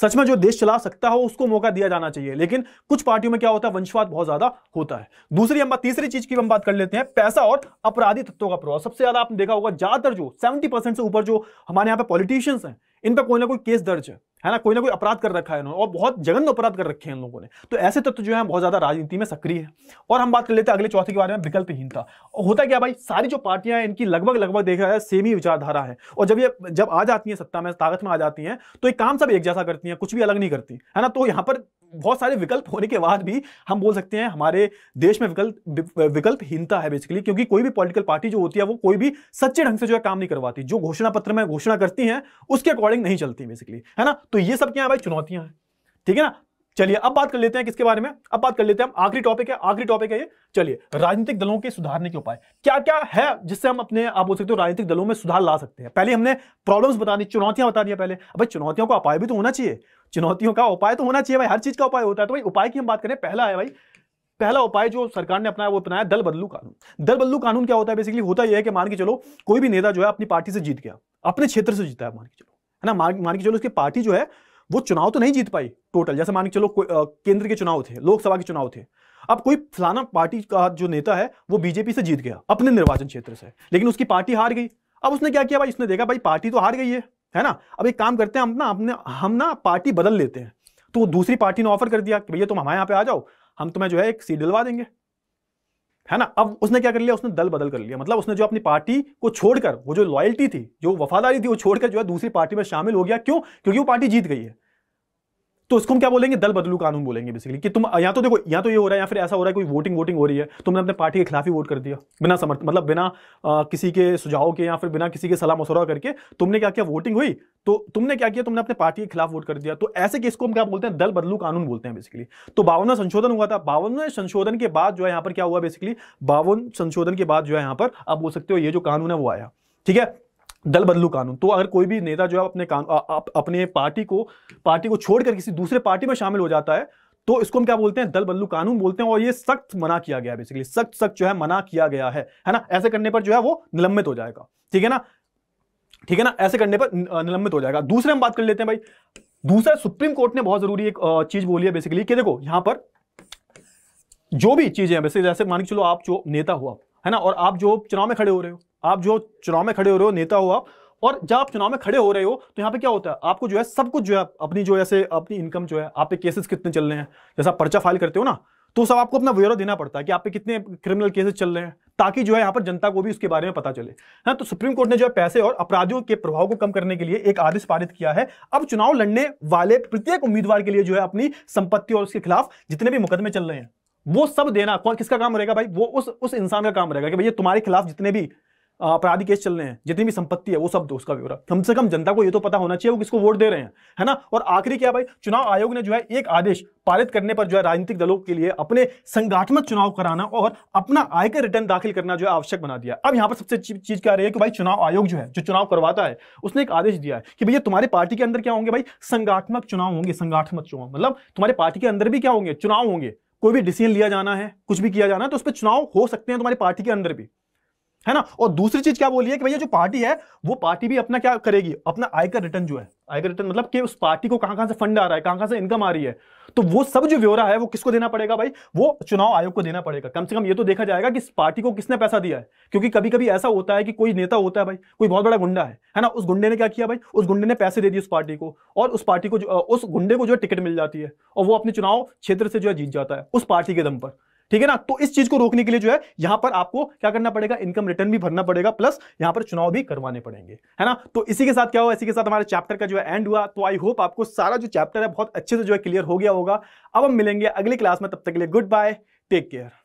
सच में जो देश चला सकता हो उसको मौका दिया जाना चाहिए लेकिन कुछ पार्टियों में क्या होता है वंशवाद बहुत ज्यादा होता है दूसरी हम बात तीसरी चीज की हम बात कर लेते हैं पैसा और अपराधी तत्वों का प्रभाव सबसे ज्यादा आपने देखा होगा ज्यादातर जो 70 परसेंट से ऊपर जो हमारे यहाँ पे पॉलिटिशियंस हैं इन पर कोई ना कोई केस दर्ज है है ना कोई ना कोई अपराध कर रखा है इन्होंने और बहुत जगन अपराध कर रखे हैं इन लोगों ने तो ऐसे तत्व तो जो है बहुत ज्यादा राजनीति में सक्रिय है और हम बात कर लेते हैं अगले चौथे के बारे में विकल्पहीनता होता क्या भाई सारी जो पार्टियां हैं इनकी लगभग लगभग देखा जाए सेम ही विचारधारा है और जब ये जब आ जाती है सत्ता में ताकत में आ जाती है तो ये काम सब एक जैसा करती है कुछ भी अलग नहीं करती है ना तो यहाँ पर बहुत सारे विकल्प होने के बाद भी हम बोल सकते हैं हमारे देश में विकल्प विकल्पहीनता है बेसिकली क्योंकि कोई भी पॉलिटिकल पार्टी जो होती है वो कोई भी सच्चे ढंग से जो है काम नहीं करवाती जो घोषणा पत्र में घोषणा करती है उसके अकॉर्डिंग नहीं चलती बेसिकली है ना तो ये सब क्या है भाई चुनौतियां हैं ठीक है ना चलिए अब बात कर लेते हैं किसके बारे में अब बात कर लेते हैं आखिरी टॉपिक है आखिरी टॉपिक है ये चलिए राजनीतिक दलों के सुधारने के उपाय क्या क्या है जिससे हम अपने आप बोल सकते हो राजनीतिक दलों में सुधार ला सकते हैं पहले हमने प्रॉब्लम्स बता दी चुनौतियां बता दी पहले अब चुनौतियों का उपाय भी तो होना चाहिए चुनौतियों का उपाय तो होना चाहिए भाई हर चीज का उपाय होता है तो भाई उपाय की हम बात करें पहला है भाई पहला उपाय जो सरकार ने अपनाया वो अपनाया दल बदलू कानून दल बदलू कानून क्या होता है बेसिकली होता यह है कि मान के चलो कोई भी नेता जो है अपनी पार्टी से जीत गया अपने क्षेत्र से जीता है मान के चलो है ना मान के चलो उसकी पार्टी जो है वो चुनाव तो नहीं जीत पाई टोटल जैसे मान के चलो केंद्र के चुनाव थे लोकसभा के चुनाव थे अब कोई फलाना पार्टी का जो नेता है वो बीजेपी से जीत गया अपने निर्वाचन क्षेत्र से लेकिन उसकी पार्टी हार गई अब उसने क्या किया भाई उसने देखा भाई पार्टी तो हार गई है है ना अब एक काम करते हैं हम ना अपने हम ना पार्टी बदल लेते हैं तो दूसरी पार्टी ने ऑफर कर दिया कि भैया तुम हमारे यहाँ पे आ जाओ हम तुम्हें जो है एक सीट दिलवा देंगे है ना अब उसने क्या कर लिया उसने दल बदल कर लिया मतलब उसने जो अपनी पार्टी को छोड़कर वो जो लॉयल्टी थी जो वफादारी थी वो छोड़कर जो है दूसरी पार्टी में शामिल हो गया क्यों क्योंकि वो पार्टी जीत गई है तो इसको हम क्या बोलेंगे दल बदलू कानून बोलेंगे बेसिकली कि तुम या तो देखो या तो ये हो रहा है या फिर ऐसा हो रहा है कोई वोटिंग वोटिंग हो रही है तुमने अपने पार्टी के खिलाफ ही वोट कर दिया बिना समर्थ मतलब बिना आ, किसी के सुझाव के या फिर बिना किसी के सलाह मशुरा करके तुमने क्या किया वोटिंग हुई तो तुमने क्या किया तुमने अपने पार्टी के खिलाफ वोट कर दिया तो ऐसे केस को हम क्या बोलते हैं दल बदलू कानून बोलते हैं बेसिकली तो बावनवा संशोधन हुआ था बावनवा संशोधन के बाद जो है यहाँ पर क्या हुआ बेसिकली बावन संशोधन के बाद जो है यहाँ पर आप बोल सकते हो ये जो कानून है वो आया ठीक है दल बदलू कानून तो अगर कोई भी नेता जो है अपने आ, आ, अपने पार्टी को पार्टी को छोड़कर किसी दूसरे पार्टी में शामिल हो जाता है तो इसको हम क्या बोलते हैं दल बदलू कानून बोलते हैं और ये सख्त मना किया गया बेसिकली सख्त सख्त जो है मना किया गया है है ना ऐसे करने पर जो है वो निलंबित हो जाएगा ठीक है ना ठीक है ना ऐसे करने पर निलंबित हो जाएगा दूसरे हम बात कर लेते हैं भाई दूसरा सुप्रीम कोर्ट ने बहुत जरूरी एक चीज बोली है बेसिकली कि देखो यहां पर जो भी चीजें हैं वैसे जैसे मान के चलो आप जो नेता हो आप है ना और आप जो चुनाव में खड़े हो रहे हो आप जो चुनाव में खड़े हो रहे हो नेता हो आप और जब आप चुनाव में खड़े हो रहे हो तो यहाँ पे क्या होता है आपको जो है सब कुछ जो है अपनी जो है अपनी इनकम जो है आप पे केसेस कितने चल रहे हैं जैसा पर्चा फाइल करते हो ना तो सब आपको अपना ब्यौरा देना पड़ता है कि आप पे कितने क्रिमिनल केसेस चल रहे हैं ताकि जो है यहाँ पर जनता को भी उसके बारे में पता चले है तो सुप्रीम कोर्ट ने जो है पैसे और अपराधियों के प्रभाव को कम करने के लिए एक आदेश पारित किया है अब चुनाव लड़ने वाले प्रत्येक उम्मीदवार के लिए जो है अपनी संपत्ति और उसके खिलाफ जितने भी मुकदमे चल रहे हैं वो सब देना कौन किसका काम रहेगा भाई वो उस उस इंसान का काम रहेगा कि भैया तुम्हारे खिलाफ जितने भी अपराधी केस चल रहे हैं जितनी भी संपत्ति है वो सब दो उसका ब्यौरा कम से कम जनता को ये तो पता होना चाहिए वो किसको वोट दे रहे हैं है ना और आखिरी क्या भाई चुनाव आयोग ने जो है एक आदेश पारित करने पर जो है राजनीतिक दलों के लिए अपने संगठनात्मक चुनाव कराना और अपना आयकर रिटर्न दाखिल करना जो है आवश्यक बना दिया अब यहाँ पर सबसे चीज क्या रही है कि भाई चुनाव आयोग जो है जो चुनाव करवाता है उसने एक आदेश दिया है कि भैया तुम्हारे पार्टी के अंदर क्या होंगे भाई संगठनात्मक चुनाव होंगे संगठनात्मक चुनाव मतलब तुम्हारी पार्टी के अंदर भी क्या होंगे चुनाव होंगे कोई भी डिसीजन लिया जाना है कुछ भी किया जाना है तो उस पर चुनाव हो सकते हैं तुम्हारी पार्टी के अंदर भी है ना और दूसरी चीज क्या बोली है कि भैया जो पार्टी है वो पार्टी भी अपना क्या करेगी अपना आयकर रिटर्न जो है आयकर रिटर्न मतलब कि उस पार्टी को कहां कहां से फंड आ रहा है कहां कहां से इनकम आ रही है तो वो सब जो ब्यौरा है वो किसको देना पड़ेगा भाई वो चुनाव आयोग को देना पड़ेगा कम से कम ये तो देखा जाएगा कि इस पार्टी को किसने पैसा दिया है क्योंकि कभी कभी ऐसा होता है कि कोई नेता होता है भाई कोई बहुत बड़ा गुंडा है है ना उस गुंडे ने क्या किया भाई उस गुंडे ने पैसे दे दिए उस पार्टी को और उस पार्टी को उस गुंडे को जो है टिकट मिल जाती है और वो अपने चुनाव क्षेत्र से जो है जीत जाता है उस पार्टी के दम पर ठीक है ना तो इस चीज को रोकने के लिए जो है यहां पर आपको क्या करना पड़ेगा इनकम रिटर्न भी भरना पड़ेगा प्लस यहां पर चुनाव भी करवाने पड़ेंगे है ना तो इसी के साथ क्या हुआ इसी के साथ हमारे चैप्टर का जो है एंड हुआ तो आई होप आपको सारा जो चैप्टर है बहुत अच्छे से जो है क्लियर हो गया होगा अब हम मिलेंगे अगली क्लास में तब तक के लिए गुड बाय टेक केयर